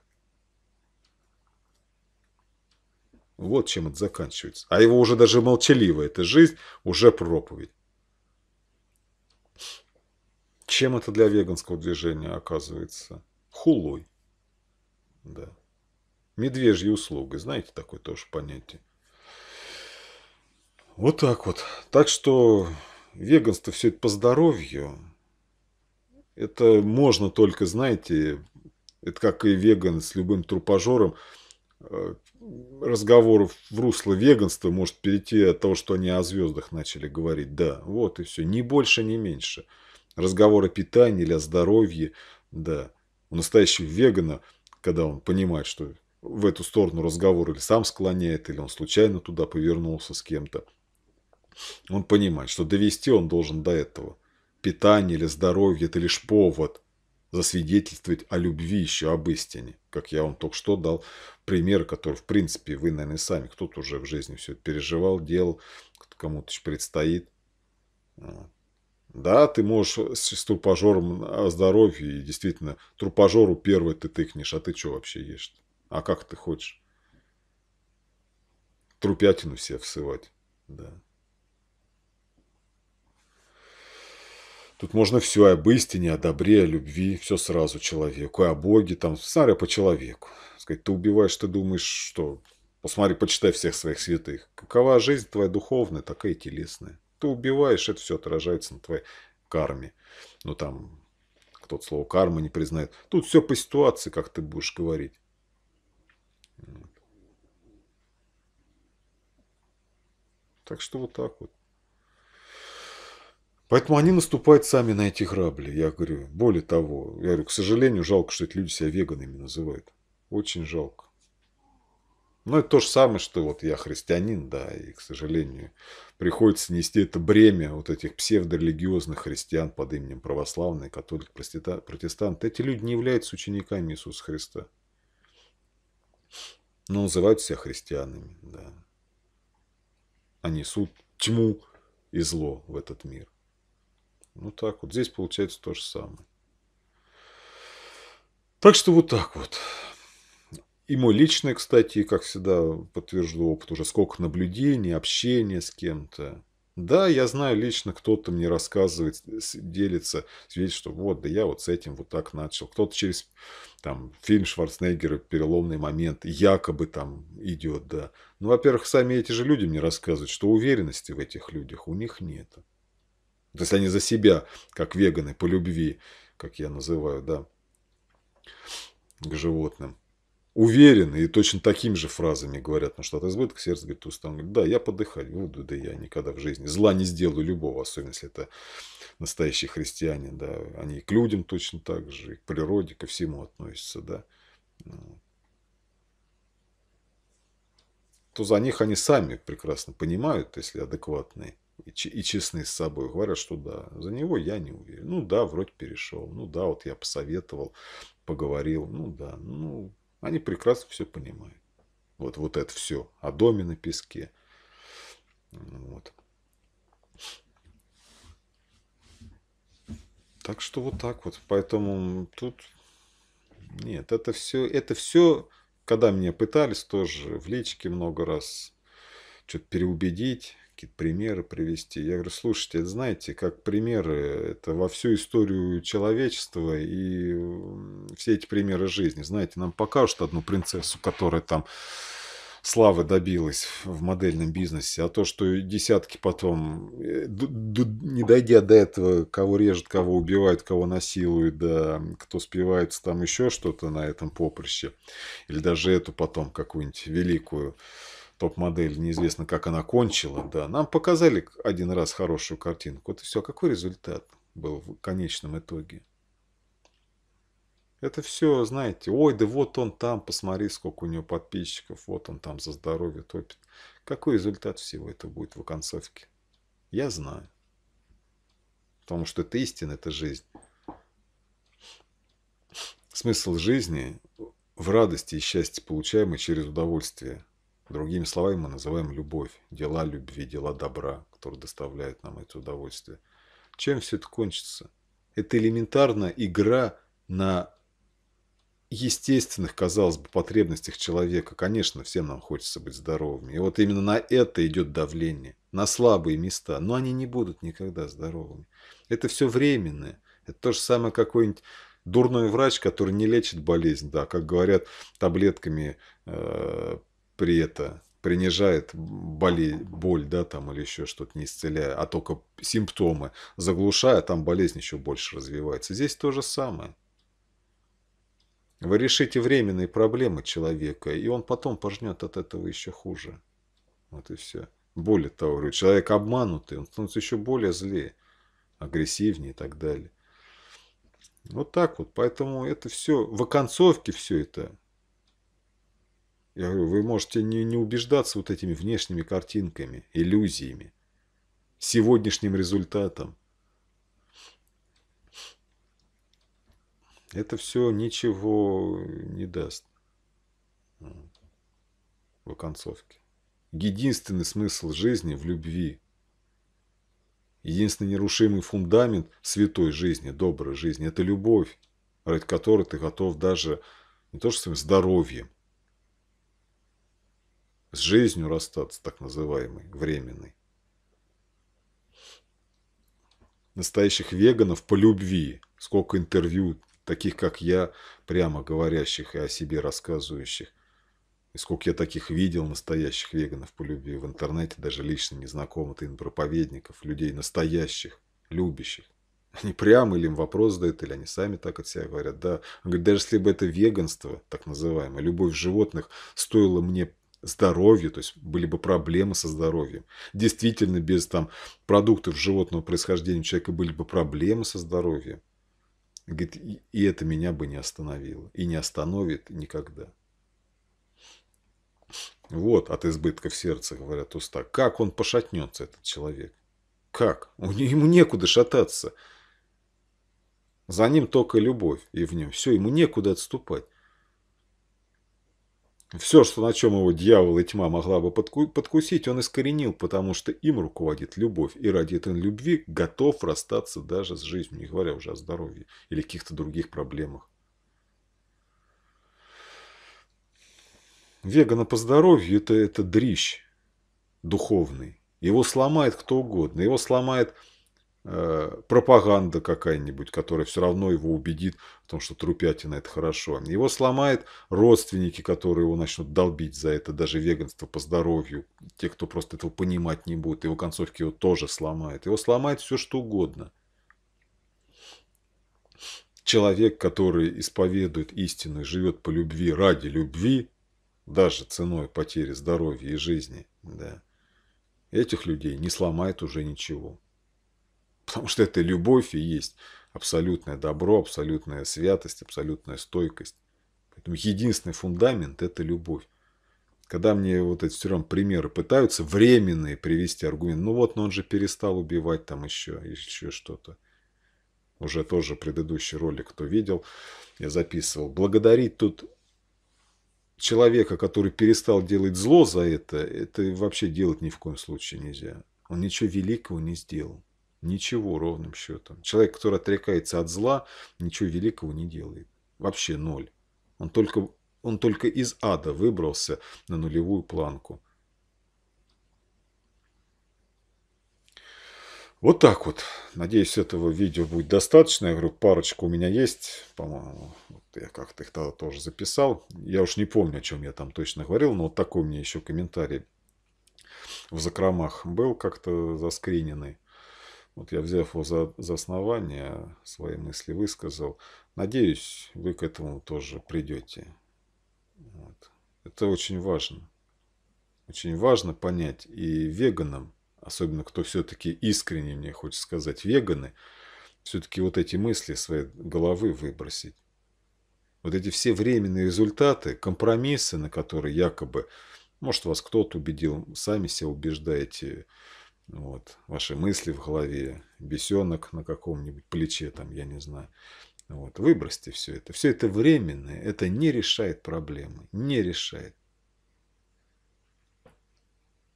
Вот чем это заканчивается. А его уже даже молчаливая эта жизнь, уже проповедь. Чем это для веганского движения оказывается? Хулой. Да. Медвежьей услугой. Знаете, такое тоже понятие. Вот так вот. Так что веганство все это по здоровью. Это можно только, знаете, это как и веган с любым трупажером э, разговоров в русло веганства может перейти от того, что они о звездах начали говорить. Да, вот и все. Ни больше, ни меньше. Разговор о питании или о здоровье. Да. У настоящего вегана, когда он понимает, что в эту сторону разговор или сам склоняет, или он случайно туда повернулся с кем-то, он понимает, что довести он должен до этого. Питание или здоровье – это лишь повод – засвидетельствовать о любви еще об истине. Как я вам только что дал пример, который, в принципе, вы, наверное, сами, кто-то уже в жизни все это переживал, делал, кому-то еще предстоит. Да, ты можешь с трупожором о здоровье, и действительно, трупожору первый ты тыкнешь, а ты что вообще ешь? А как ты хочешь? Трупятину все всывать, да. Тут можно все и об истине, о добре, о любви, все сразу человеку, и о Боге, там, сары по человеку. Сказать, ты убиваешь, ты думаешь, что... Посмотри, почитай всех своих святых. Какова жизнь твоя духовная, такая и телесная. Ты убиваешь, это все отражается на твоей карме. Ну, там, кто-то слово карма не признает. Тут все по ситуации, как ты будешь говорить. Так что вот так вот. Поэтому они наступают сами на эти грабли. Я говорю, более того, я говорю, к сожалению, жалко, что эти люди себя веганами называют. Очень жалко. Но это то же самое, что вот я христианин, да, и, к сожалению, приходится нести это бремя вот этих псевдорелигиозных христиан под именем православный, католик, протестант. Эти люди не являются учениками Иисуса Христа. Но называют себя христианами, да. Они несут тьму и зло в этот мир. Ну так вот. Здесь получается то же самое. Так что вот так вот. И мой личный, кстати, как всегда подтвержу опыт уже, сколько наблюдений, общения с кем-то. Да, я знаю лично, кто-то мне рассказывает, делится, видит, что вот, да я вот с этим вот так начал. Кто-то через там, фильм Шварценеггера «Переломный момент» якобы там идет, да. Ну, во-первых, сами эти же люди мне рассказывают, что уверенности в этих людях у них нет. То есть они за себя, как веганы, по любви, как я называю, да, к животным. Уверены и точно такими же фразами говорят, ну что от избыток сердце говорит, устан. Говорит, да, я подыхать буду, да я никогда в жизни. Зла не сделаю любого, особенно если это настоящие христиане, да. Они и к людям точно так же, и к природе, ко всему относятся, да. Ну. То за них они сами прекрасно понимают, если адекватные и честны с собой, говорят, что да, за него я не уверен. Ну да, вроде перешел, ну да, вот я посоветовал, поговорил, ну да, ну, они прекрасно все понимают. Вот, вот это все о доме на песке. Вот. Так что вот так вот. Поэтому тут нет, это все, это все, когда меня пытались тоже в личке много раз что-то переубедить, какие-то примеры привести. Я говорю, слушайте, это знаете, как примеры, это во всю историю человечества и все эти примеры жизни. Знаете, нам покажут одну принцессу, которая там славы добилась в модельном бизнесе, а то, что десятки потом, э, не дойдя до этого, кого режут, кого убивают, кого насилуют, да, кто спивается, там еще что-то на этом поприще, или даже эту потом какую-нибудь великую топ-модель, неизвестно, как она кончила, да, нам показали один раз хорошую картинку. Вот и все. Какой результат был в конечном итоге? Это все, знаете, ой, да вот он там, посмотри, сколько у него подписчиков, вот он там за здоровье топит. Какой результат всего этого будет в оконцовке? Я знаю. Потому что это истина, это жизнь. Смысл жизни в радости и счастье, получаемой через удовольствие – Другими словами, мы называем любовь, дела любви, дела добра, которые доставляют нам это удовольствие. Чем все это кончится? Это элементарно игра на естественных, казалось бы, потребностях человека. Конечно, всем нам хочется быть здоровыми. И вот именно на это идет давление, на слабые места. Но они не будут никогда здоровыми. Это все временное. Это то же самое какой-нибудь дурной врач, который не лечит болезнь, да, как говорят, таблетками э, при это принижает боли, боль, да, там или еще что-то, не исцеляя, а только симптомы заглушая, там болезнь еще больше развивается. Здесь то же самое. Вы решите временные проблемы человека, и он потом пожнет от этого еще хуже. Вот и все. Более того, говорю, человек обманутый, он становится еще более злее, агрессивнее и так далее. Вот так вот. Поэтому это все, в оконцовке все это я говорю, вы можете не, не убеждаться вот этими внешними картинками, иллюзиями, сегодняшним результатом. Это все ничего не даст в оконцовке. Единственный смысл жизни в любви. Единственный нерушимый фундамент святой жизни, доброй жизни – это любовь, ради которой ты готов даже не то что своим здоровьем – с жизнью расстаться, так называемой, временной. Настоящих веганов по любви. Сколько интервью, таких как я, прямо говорящих и о себе рассказывающих. И сколько я таких видел, настоящих веганов по любви в интернете, даже лично незнакомых им проповедников, людей настоящих, любящих. Они прямо или им вопрос задают, или они сами так от себя говорят. Да, он говорит, даже если бы это веганство, так называемое, любовь животных, стоило мне здоровью, то есть были бы проблемы со здоровьем. Действительно, без там, продуктов животного происхождения у человека были бы проблемы со здоровьем. Говорит, и это меня бы не остановило. И не остановит никогда. Вот от избытка в сердце говорят уста. Как он пошатнется, этот человек? Как? Ему некуда шататься. За ним только любовь и в нем. Все, ему некуда отступать. Все, что на чем его дьявол и тьма могла бы подкусить, он искоренил, потому что им руководит любовь. И ради этой любви готов расстаться даже с жизнью, не говоря уже о здоровье или каких-то других проблемах. Вегана по здоровью это, – это дрищ духовный. Его сломает кто угодно. Его сломает Э, пропаганда какая-нибудь, которая все равно его убедит в том, что трупятина это хорошо. Его сломает родственники, которые его начнут долбить за это, даже веганство по здоровью. Те, кто просто этого понимать не будет, его концовки его тоже сломает. Его сломает все, что угодно. Человек, который исповедует истину и живет по любви ради любви, даже ценой потери здоровья и жизни, да, этих людей не сломает уже ничего. Потому что это любовь и есть абсолютное добро, абсолютная святость, абсолютная стойкость. Поэтому единственный фундамент – это любовь. Когда мне вот эти все равно примеры пытаются временные привести аргумент, ну вот, но он же перестал убивать там еще, еще что-то. Уже тоже предыдущий ролик, кто видел, я записывал. Благодарить тут человека, который перестал делать зло за это, это вообще делать ни в коем случае нельзя. Он ничего великого не сделал. Ничего ровным счетом. Человек, который отрекается от зла, ничего великого не делает. Вообще ноль. Он только, он только из ада выбрался на нулевую планку. Вот так вот. Надеюсь, этого видео будет достаточно. Я говорю, парочку у меня есть, по-моему. Вот я как-то их тогда тоже записал. Я уж не помню, о чем я там точно говорил, но вот такой у меня еще комментарий в закромах был как-то заскриненный. Вот я, взяв его за, за основание, свои мысли высказал. Надеюсь, вы к этому тоже придете. Вот. Это очень важно. Очень важно понять и веганам, особенно кто все-таки искренне, мне хочется сказать, веганы, все-таки вот эти мысли своей головы выбросить. Вот эти все временные результаты, компромиссы, на которые якобы, может, вас кто-то убедил, сами себя убеждаете, вот, ваши мысли в голове, бесенок на каком-нибудь плече, там, я не знаю. Вот, выбросьте все это. Все это временное, это не решает проблемы, не решает.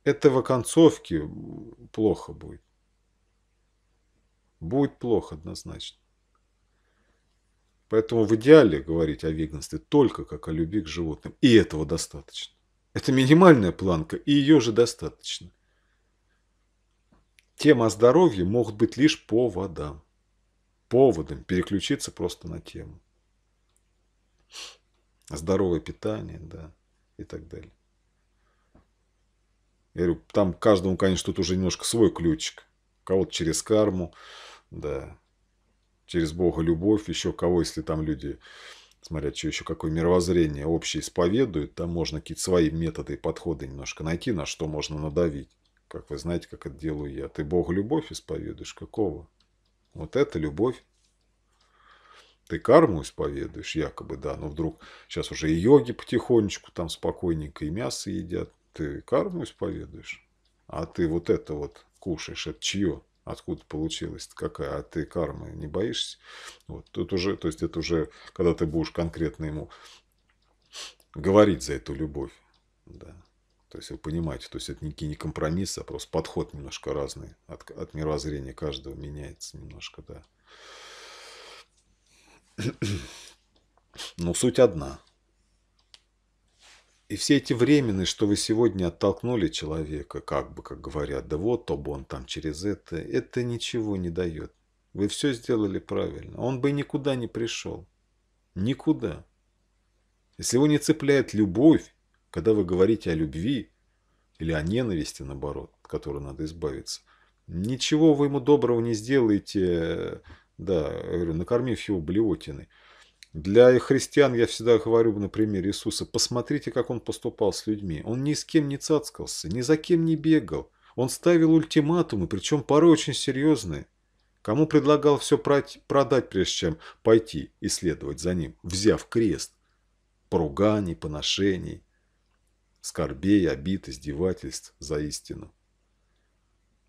Этого концовки плохо будет. Будет плохо однозначно. Поэтому в идеале говорить о веганстве только как о любви к животным. И этого достаточно. Это минимальная планка, и ее же достаточно. Тема здоровья могут быть лишь поводом. Поводом переключиться просто на тему. Здоровое питание, да, и так далее. Я говорю, там каждому, конечно, тут уже немножко свой ключик. Кого-то через карму, да, через Бога любовь, еще кого, если там люди, смотря что еще, какое мировоззрение общее исповедуют, там можно какие-то свои методы и подходы немножко найти, на что можно надавить как вы знаете, как это делаю я. Ты Бога любовь исповедуешь? Какого? Вот это любовь. Ты карму исповедуешь, якобы, да, но вдруг сейчас уже и йоги потихонечку там спокойненько и мясо едят. Ты карму исповедуешь, а ты вот это вот кушаешь, это чье? Откуда получилось? Какая? А ты кармы не боишься? Вот. Тут уже, то есть это уже, когда ты будешь конкретно ему говорить за эту любовь. Да. То есть вы понимаете, то есть это некий не компромисс, а просто подход немножко разный. От, от мировоззрения каждого меняется немножко, да. Но суть одна. И все эти временные, что вы сегодня оттолкнули человека, как бы, как говорят, да вот, то бы он там через это, это ничего не дает. Вы все сделали правильно. Он бы никуда не пришел. Никуда. Если его не цепляет любовь, когда вы говорите о любви или о ненависти, наоборот, от которой надо избавиться, ничего вы ему доброго не сделаете, да, говорю, накормив его блевотиной. Для христиан, я всегда говорю на примере Иисуса, посмотрите, как он поступал с людьми. Он ни с кем не цацкался, ни за кем не бегал. Он ставил ультиматумы, причем порой очень серьезные. Кому предлагал все продать, прежде чем пойти исследовать за ним, взяв крест. Поруганий, поношений, скорбей, обид, издевательств за истину.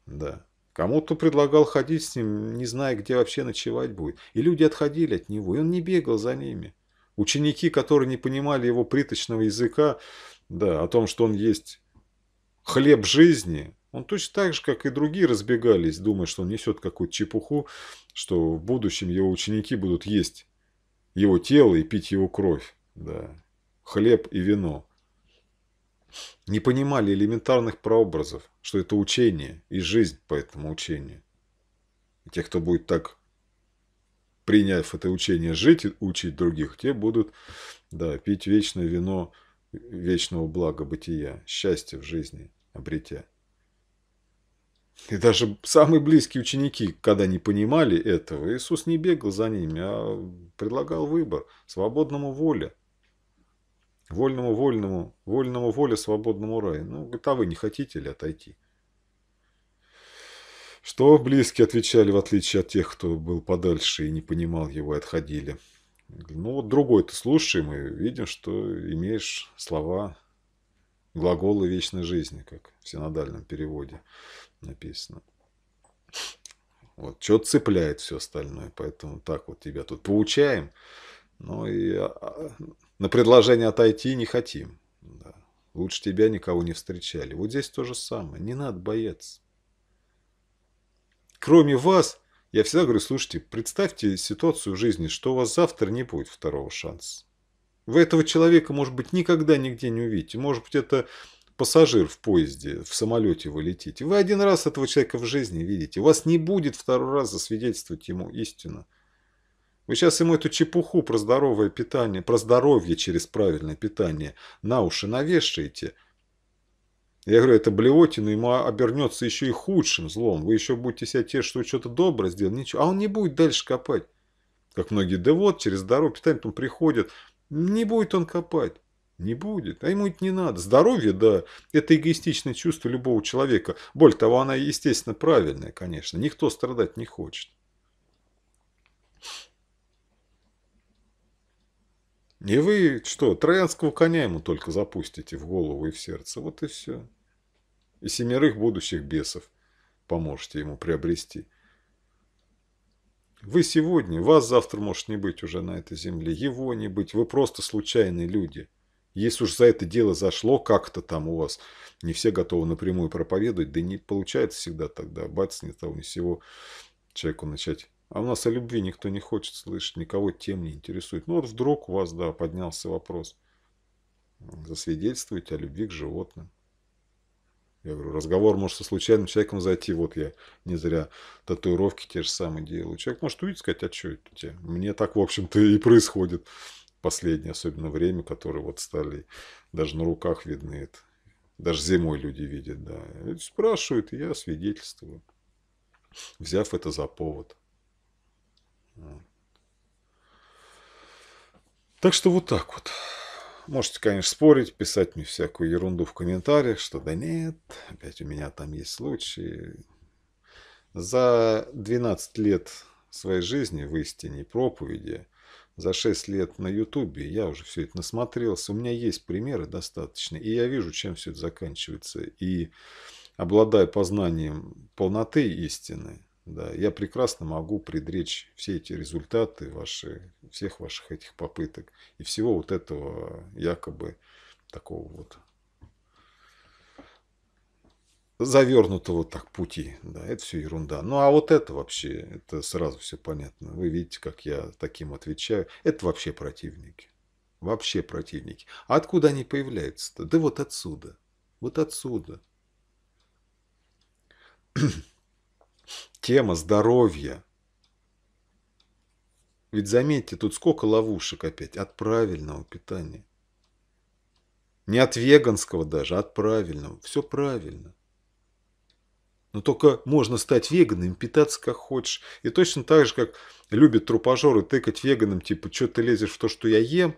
Да. Кому-то предлагал ходить с ним, не зная, где вообще ночевать будет. И люди отходили от него, и он не бегал за ними. Ученики, которые не понимали его приточного языка, да, о том, что он есть хлеб жизни, он точно так же, как и другие, разбегались, думая, что он несет какую-то чепуху, что в будущем его ученики будут есть его тело и пить его кровь. Да. Хлеб и вино не понимали элементарных прообразов, что это учение и жизнь по этому учению. И те, кто будет так, приняв это учение, жить и учить других, те будут да, пить вечное вино вечного блага бытия, счастья в жизни обретя. И даже самые близкие ученики, когда не понимали этого, Иисус не бегал за ними, а предлагал выбор, свободному воле – Вольному вольному, вольному воле, свободному раю. Ну, это вы не хотите ли отойти? Что близкие отвечали, в отличие от тех, кто был подальше и не понимал его, и отходили. Ну, вот другой ты слушаем и видим, что имеешь слова, глаголы вечной жизни, как в синодальном переводе написано. Вот, что цепляет все остальное, поэтому так вот тебя тут получаем. ну и а, а, на предложение отойти не хотим. Да. Лучше тебя никого не встречали. Вот здесь то же самое. Не надо бояться. Кроме вас, я всегда говорю, слушайте, представьте ситуацию в жизни, что у вас завтра не будет второго шанса. Вы этого человека, может быть, никогда нигде не увидите. Может быть, это пассажир в поезде, в самолете вы летите. Вы один раз этого человека в жизни видите. У вас не будет второй раз засвидетельствовать ему истину. Вы сейчас ему эту чепуху про здоровое питание, про здоровье через правильное питание на уши навешаете. Я говорю, это блевотина ему обернется еще и худшим злом. Вы еще будете себя те, что вы что-то доброе сделали. Ничего. А он не будет дальше копать. Как многие, да вот, через здоровье питание Там приходят. Не будет он копать. Не будет. А ему это не надо. Здоровье, да, это эгоистичное чувство любого человека. Более того, она, естественно, правильная, конечно. Никто страдать не хочет. И вы что, троянского коня ему только запустите в голову и в сердце. Вот и все. И семерых будущих бесов поможете ему приобрести. Вы сегодня, вас завтра может не быть уже на этой земле, его не быть. Вы просто случайные люди. Если уж за это дело зашло как-то там у вас, не все готовы напрямую проповедовать, да не получается всегда тогда, бац, ни того ни сего человеку начать а у нас о любви никто не хочет слышать, никого тем не интересует. Ну вот вдруг у вас, да, поднялся вопрос. Засвидетельствуйте о любви к животным. Я говорю, разговор может со случайным человеком зайти. Вот я не зря татуировки те же самые делаю. Человек может увидеть, сказать, а что это тебя? Мне так, в общем-то, и происходит последнее, особенно время, которые вот стали даже на руках видны. Это. Даже зимой люди видят, да. спрашивают, и я свидетельствую, взяв это за повод. Так что вот так вот. Можете, конечно, спорить, писать мне всякую ерунду в комментариях, что да нет, опять у меня там есть случаи. За 12 лет своей жизни в истине проповеди, за 6 лет на ютубе я уже все это насмотрелся. У меня есть примеры достаточно, и я вижу, чем все это заканчивается. И обладая познанием полноты истины, да, я прекрасно могу предречь все эти результаты ваши, всех ваших этих попыток и всего вот этого якобы такого вот завернутого так пути. Да, это все ерунда. Ну, а вот это вообще, это сразу все понятно. Вы видите, как я таким отвечаю. Это вообще противники. Вообще противники. А откуда они появляются-то? Да вот отсюда. Вот отсюда. Тема здоровья. Ведь заметьте, тут сколько ловушек опять от правильного питания. Не от веганского даже, а от правильного. Все правильно. Но только можно стать веганом, питаться как хочешь. И точно так же, как любят трупажоры тыкать веганом, типа, что ты лезешь в то, что я ем?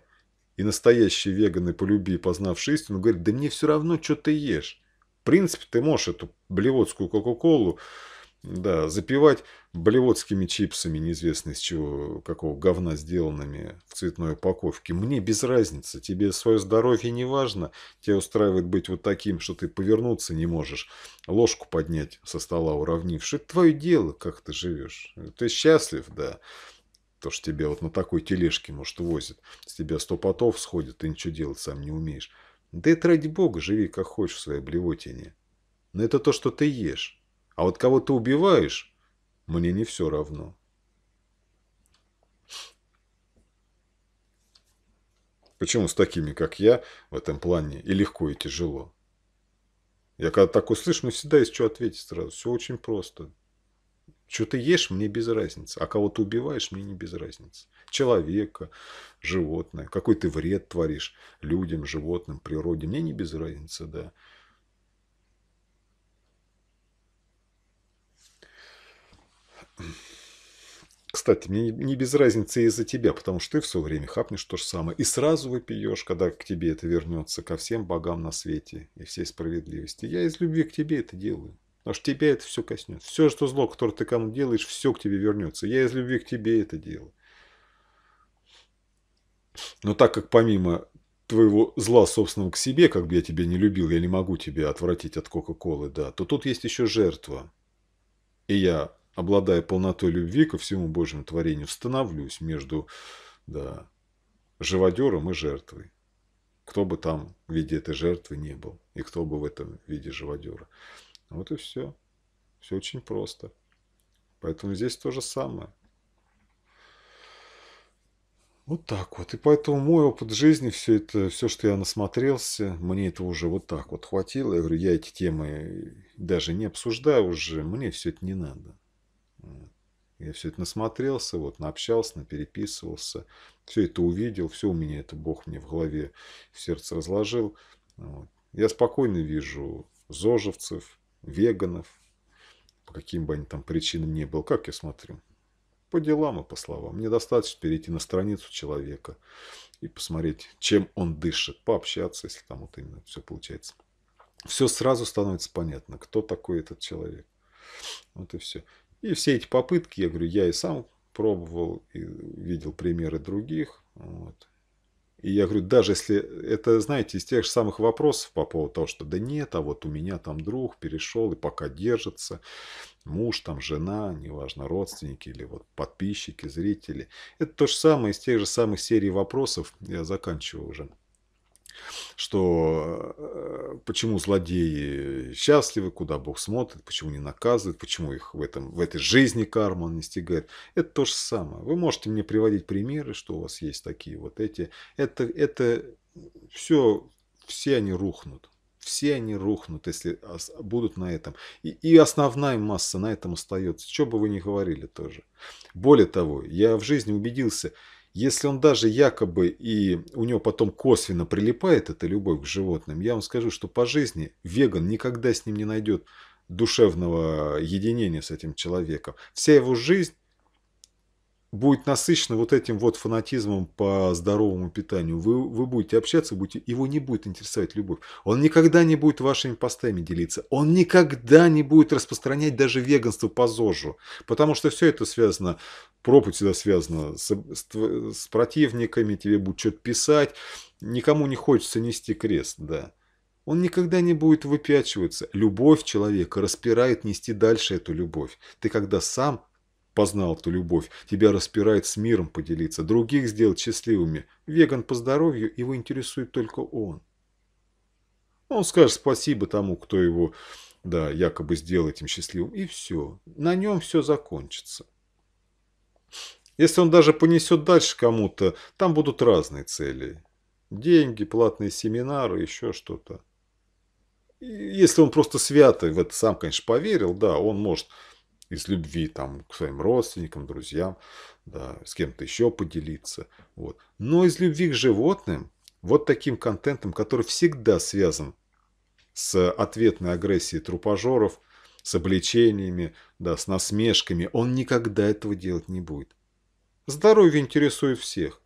И настоящие веганы, по любви, познавшие истину, говорят, да мне все равно, что ты ешь. В принципе, ты можешь эту блевотскую Кока-Колу да, запивать блевотскими чипсами, неизвестно из чего, какого говна сделанными в цветной упаковке. Мне без разницы, тебе свое здоровье не важно, тебя устраивает быть вот таким, что ты повернуться не можешь, ложку поднять со стола уравнивши. Это твое дело, как ты живешь. Ты счастлив, да. То, что тебя вот на такой тележке, может, возят. С тебя сто потов сходит, ты ничего делать сам не умеешь. Да и ради бога, живи как хочешь в своей блевотине. Но это то, что ты ешь. А вот кого ты убиваешь, мне не все равно. Почему с такими, как я, в этом плане и легко, и тяжело? Я когда так услышу, ну, мне всегда есть что ответить сразу. Все очень просто. Что ты ешь, мне без разницы. А кого ты убиваешь, мне не без разницы. Человека, животное. Какой ты вред творишь людям, животным, природе. Мне не без разницы, да. Кстати, мне не без разницы из-за тебя, потому что ты все время хапнешь то же самое. И сразу выпьешь, когда к тебе это вернется, ко всем богам на свете и всей справедливости. Я из любви к тебе это делаю. Потому что тебя это все коснется. Все, что зло, которое ты кому делаешь, все к тебе вернется. Я из любви к тебе это делаю. Но так как помимо твоего зла собственного к себе, как бы я тебя не любил, я не могу тебя отвратить от Кока-Колы, да, то тут есть еще жертва. И я обладая полнотой любви ко всему Божьему творению, становлюсь между да, живодером и жертвой. Кто бы там в виде этой жертвы не был, и кто бы в этом виде живодера. Вот и все. Все очень просто. Поэтому здесь то же самое. Вот так вот. И поэтому мой опыт жизни, все это, все, что я насмотрелся, мне это уже вот так вот хватило. Я говорю, я эти темы даже не обсуждаю уже, мне все это не надо. Я все это насмотрелся, вот, наобщался, напереписывался. Все это увидел, все у меня это Бог мне в голове, в сердце разложил. Вот. Я спокойно вижу зожевцев, веганов, по каким бы они там причинам ни был, Как я смотрю? По делам и по словам. Мне достаточно перейти на страницу человека и посмотреть, чем он дышит, пообщаться, если там вот именно все получается. Все сразу становится понятно, кто такой этот человек. Вот и все. И все эти попытки, я говорю, я и сам пробовал, и видел примеры других. Вот. И я говорю, даже если это, знаете, из тех же самых вопросов по поводу того, что да нет, а вот у меня там друг перешел и пока держится, муж там, жена, неважно, родственники или вот подписчики, зрители. Это то же самое из тех же самых серий вопросов, я заканчиваю уже что э, почему злодеи счастливы, куда Бог смотрит, почему не наказывает, почему их в, этом, в этой жизни карма не стигает. Это то же самое. Вы можете мне приводить примеры, что у вас есть такие вот эти. Это, это все, все они рухнут все они рухнут, если будут на этом. И, и основная масса на этом остается, что бы вы ни говорили тоже. Более того, я в жизни убедился, если он даже якобы и у него потом косвенно прилипает эта любовь к животным, я вам скажу, что по жизни веган никогда с ним не найдет душевного единения с этим человеком. Вся его жизнь будет насыщено вот этим вот фанатизмом по здоровому питанию. Вы, вы будете общаться, будете, его не будет интересовать любовь. Он никогда не будет вашими постами делиться. Он никогда не будет распространять даже веганство по ЗОЖу. Потому что все это связано, пропуть сюда связано с, с, с противниками, тебе будут что-то писать. Никому не хочется нести крест, да. Он никогда не будет выпячиваться. Любовь человека распирает нести дальше эту любовь. Ты когда сам Познал ту любовь, тебя распирает с миром поделиться, других сделать счастливыми. Веган по здоровью, его интересует только он. Он скажет спасибо тому, кто его, да, якобы сделал этим счастливым, и все. На нем все закончится. Если он даже понесет дальше кому-то, там будут разные цели. Деньги, платные семинары, еще что-то. Если он просто свято в это сам, конечно, поверил, да, он может из любви там, к своим родственникам, друзьям, да, с кем-то еще поделиться. Вот. Но из любви к животным, вот таким контентом, который всегда связан с ответной агрессией трупожоров, с обличениями, да, с насмешками, он никогда этого делать не будет. Здоровье интересует всех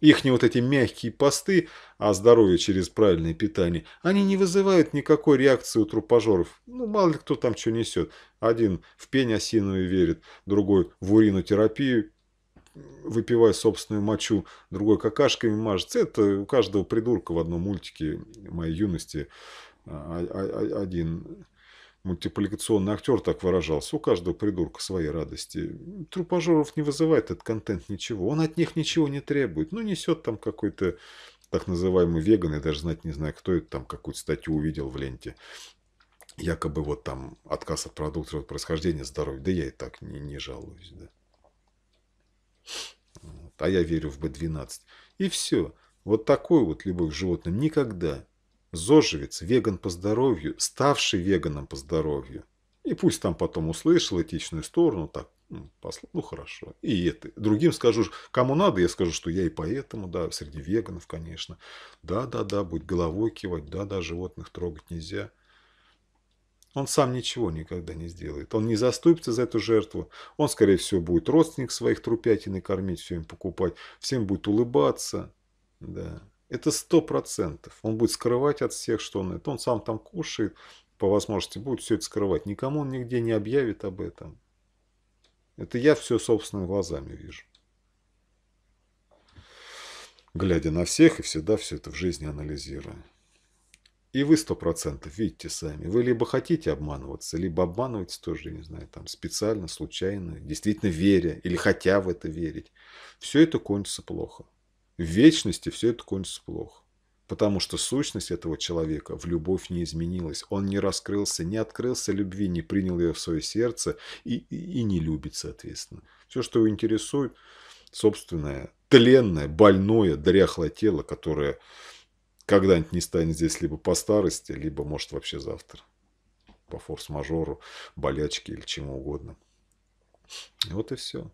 их не вот эти мягкие посты, а здоровье через правильное питание, они не вызывают никакой реакции у трупожоров. Ну, мало ли кто там что несет. Один в пень осиновый верит, другой в уринотерапию, выпивая собственную мочу, другой какашками мажется. Это у каждого придурка в одном мультике моей юности а, а, а, один Мультипликационный актер так выражался. У каждого придурка свои радости. Трупажеров не вызывает этот контент ничего. Он от них ничего не требует. Ну, несет там какой-то так называемый веган. Я даже знать не знаю, кто это там, какую-то статью увидел в ленте. Якобы вот там отказ от продуктов от происхождения здоровья. Да я и так не, не жалуюсь. Да. Вот. А я верю в B12. И все. Вот такой вот любовь к животным никогда Зожевец, веган по здоровью, ставший веганом по здоровью. И пусть там потом услышал этичную сторону, так, ну, посл... ну хорошо. И это. Другим скажу, кому надо, я скажу, что я и поэтому, да, среди веганов, конечно. Да-да-да, будет головой кивать, да-да, животных трогать нельзя. Он сам ничего никогда не сделает. Он не заступится за эту жертву. Он, скорее всего, будет родственник своих трупятин и кормить, все им покупать. Всем будет улыбаться. Да. Это сто процентов. Он будет скрывать от всех, что он это. Он сам там кушает, по возможности будет все это скрывать. Никому он нигде не объявит об этом. Это я все собственными глазами вижу. Глядя на всех и всегда все это в жизни анализируя. И вы сто процентов видите сами. Вы либо хотите обманываться, либо обманываете тоже, не знаю, там специально, случайно, действительно веря или хотя в это верить. Все это кончится плохо в вечности все это кончится плохо. Потому что сущность этого человека в любовь не изменилась. Он не раскрылся, не открылся любви, не принял ее в свое сердце и, и, и не любит, соответственно. Все, что его интересует, собственное, тленное, больное, дряхлое тело, которое когда-нибудь не станет здесь либо по старости, либо, может, вообще завтра. По форс-мажору, болячке или чему угодно. Вот и все.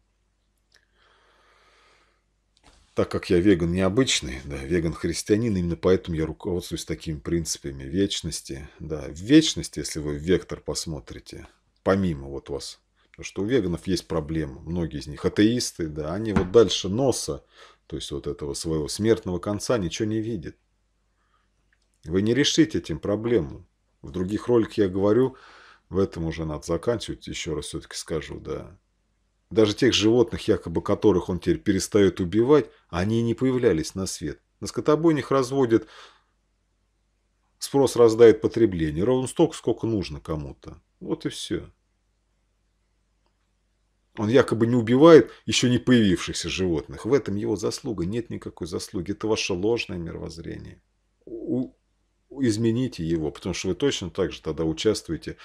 Так как я веган необычный, да, веган-христианин, именно поэтому я руководствуюсь такими принципами вечности. Да, в вечности, если вы вектор посмотрите, помимо вот вас, потому что у веганов есть проблемы, многие из них атеисты, да, они вот дальше носа, то есть вот этого своего смертного конца ничего не видят. Вы не решите этим проблему. В других роликах я говорю, в этом уже надо заканчивать, еще раз все-таки скажу, да. Даже тех животных, якобы которых он теперь перестает убивать, они не появлялись на свет. На скотобойнях разводят, спрос раздает потребление, ровно столько, сколько нужно кому-то. Вот и все. Он якобы не убивает еще не появившихся животных. В этом его заслуга. Нет никакой заслуги. Это ваше ложное мировоззрение. У... Измените его, потому что вы точно так же тогда участвуете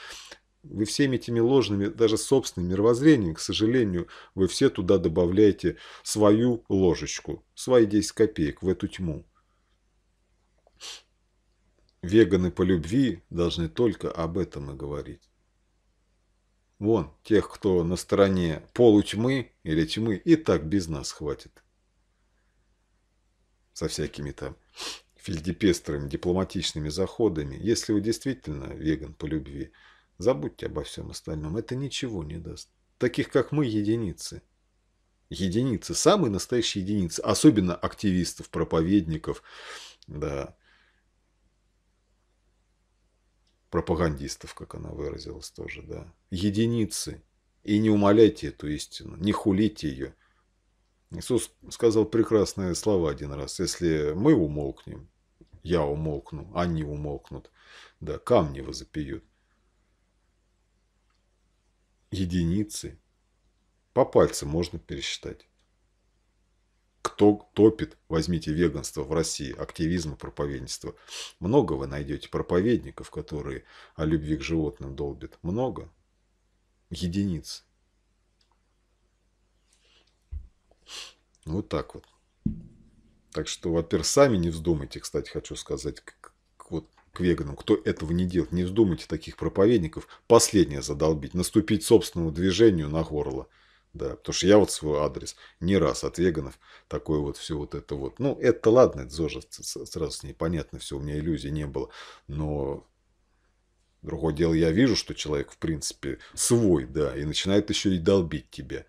вы всеми этими ложными, даже собственными мировоззрениями, к сожалению, вы все туда добавляете свою ложечку, свои 10 копеек в эту тьму. Веганы по любви должны только об этом и говорить. Вон, тех, кто на стороне полутьмы или тьмы, и так без нас хватит. Со всякими там фельдепестрами, дипломатичными заходами. Если вы действительно веган по любви – Забудьте обо всем остальном, это ничего не даст. Таких, как мы, единицы. Единицы, самые настоящие единицы, особенно активистов, проповедников, да, пропагандистов, как она выразилась тоже, да, единицы. И не умоляйте эту истину, не хулите ее. Иисус сказал прекрасные слова один раз. Если мы умолкнем, я умолкну, они умолкнут, да, камни возопьют единицы. По пальцам можно пересчитать. Кто топит, возьмите веганство в России, активизм и проповедничество. Много вы найдете проповедников, которые о любви к животным долбят. Много. единиц Вот так вот. Так что, во-первых, сами не вздумайте, кстати, хочу сказать, вот к веганам. Кто этого не делает, не вздумайте таких проповедников последнее задолбить, наступить собственному движению на горло. Да, потому что я вот свой адрес не раз от веганов такое вот все вот это вот. Ну, это ладно, это тоже сразу с ней понятно все, у меня иллюзий не было. Но другое дело, я вижу, что человек, в принципе, свой, да, и начинает еще и долбить тебе,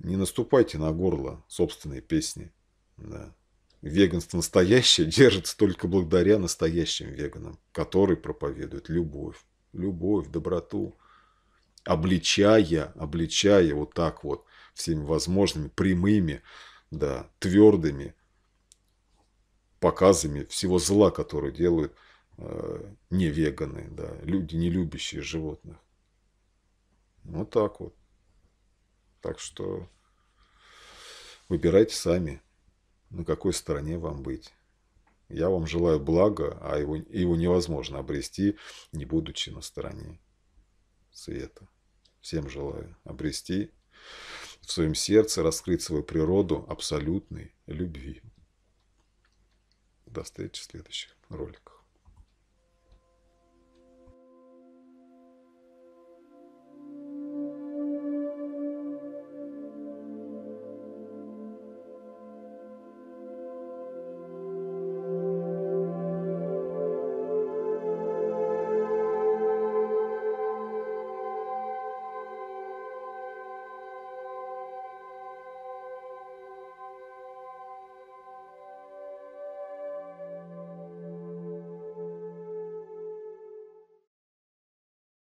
Не наступайте на горло собственной песни. Да веганство настоящее держится только благодаря настоящим веганам, которые проповедуют любовь, любовь, доброту, обличая, обличая вот так вот всеми возможными прямыми, да, твердыми показами всего зла, которое делают э, не веганы, да, люди, не любящие животных. Вот так вот. Так что выбирайте сами на какой стороне вам быть. Я вам желаю блага, а его, его невозможно обрести, не будучи на стороне света. Всем желаю обрести в своем сердце, раскрыть свою природу абсолютной любви. До встречи в следующих роликах.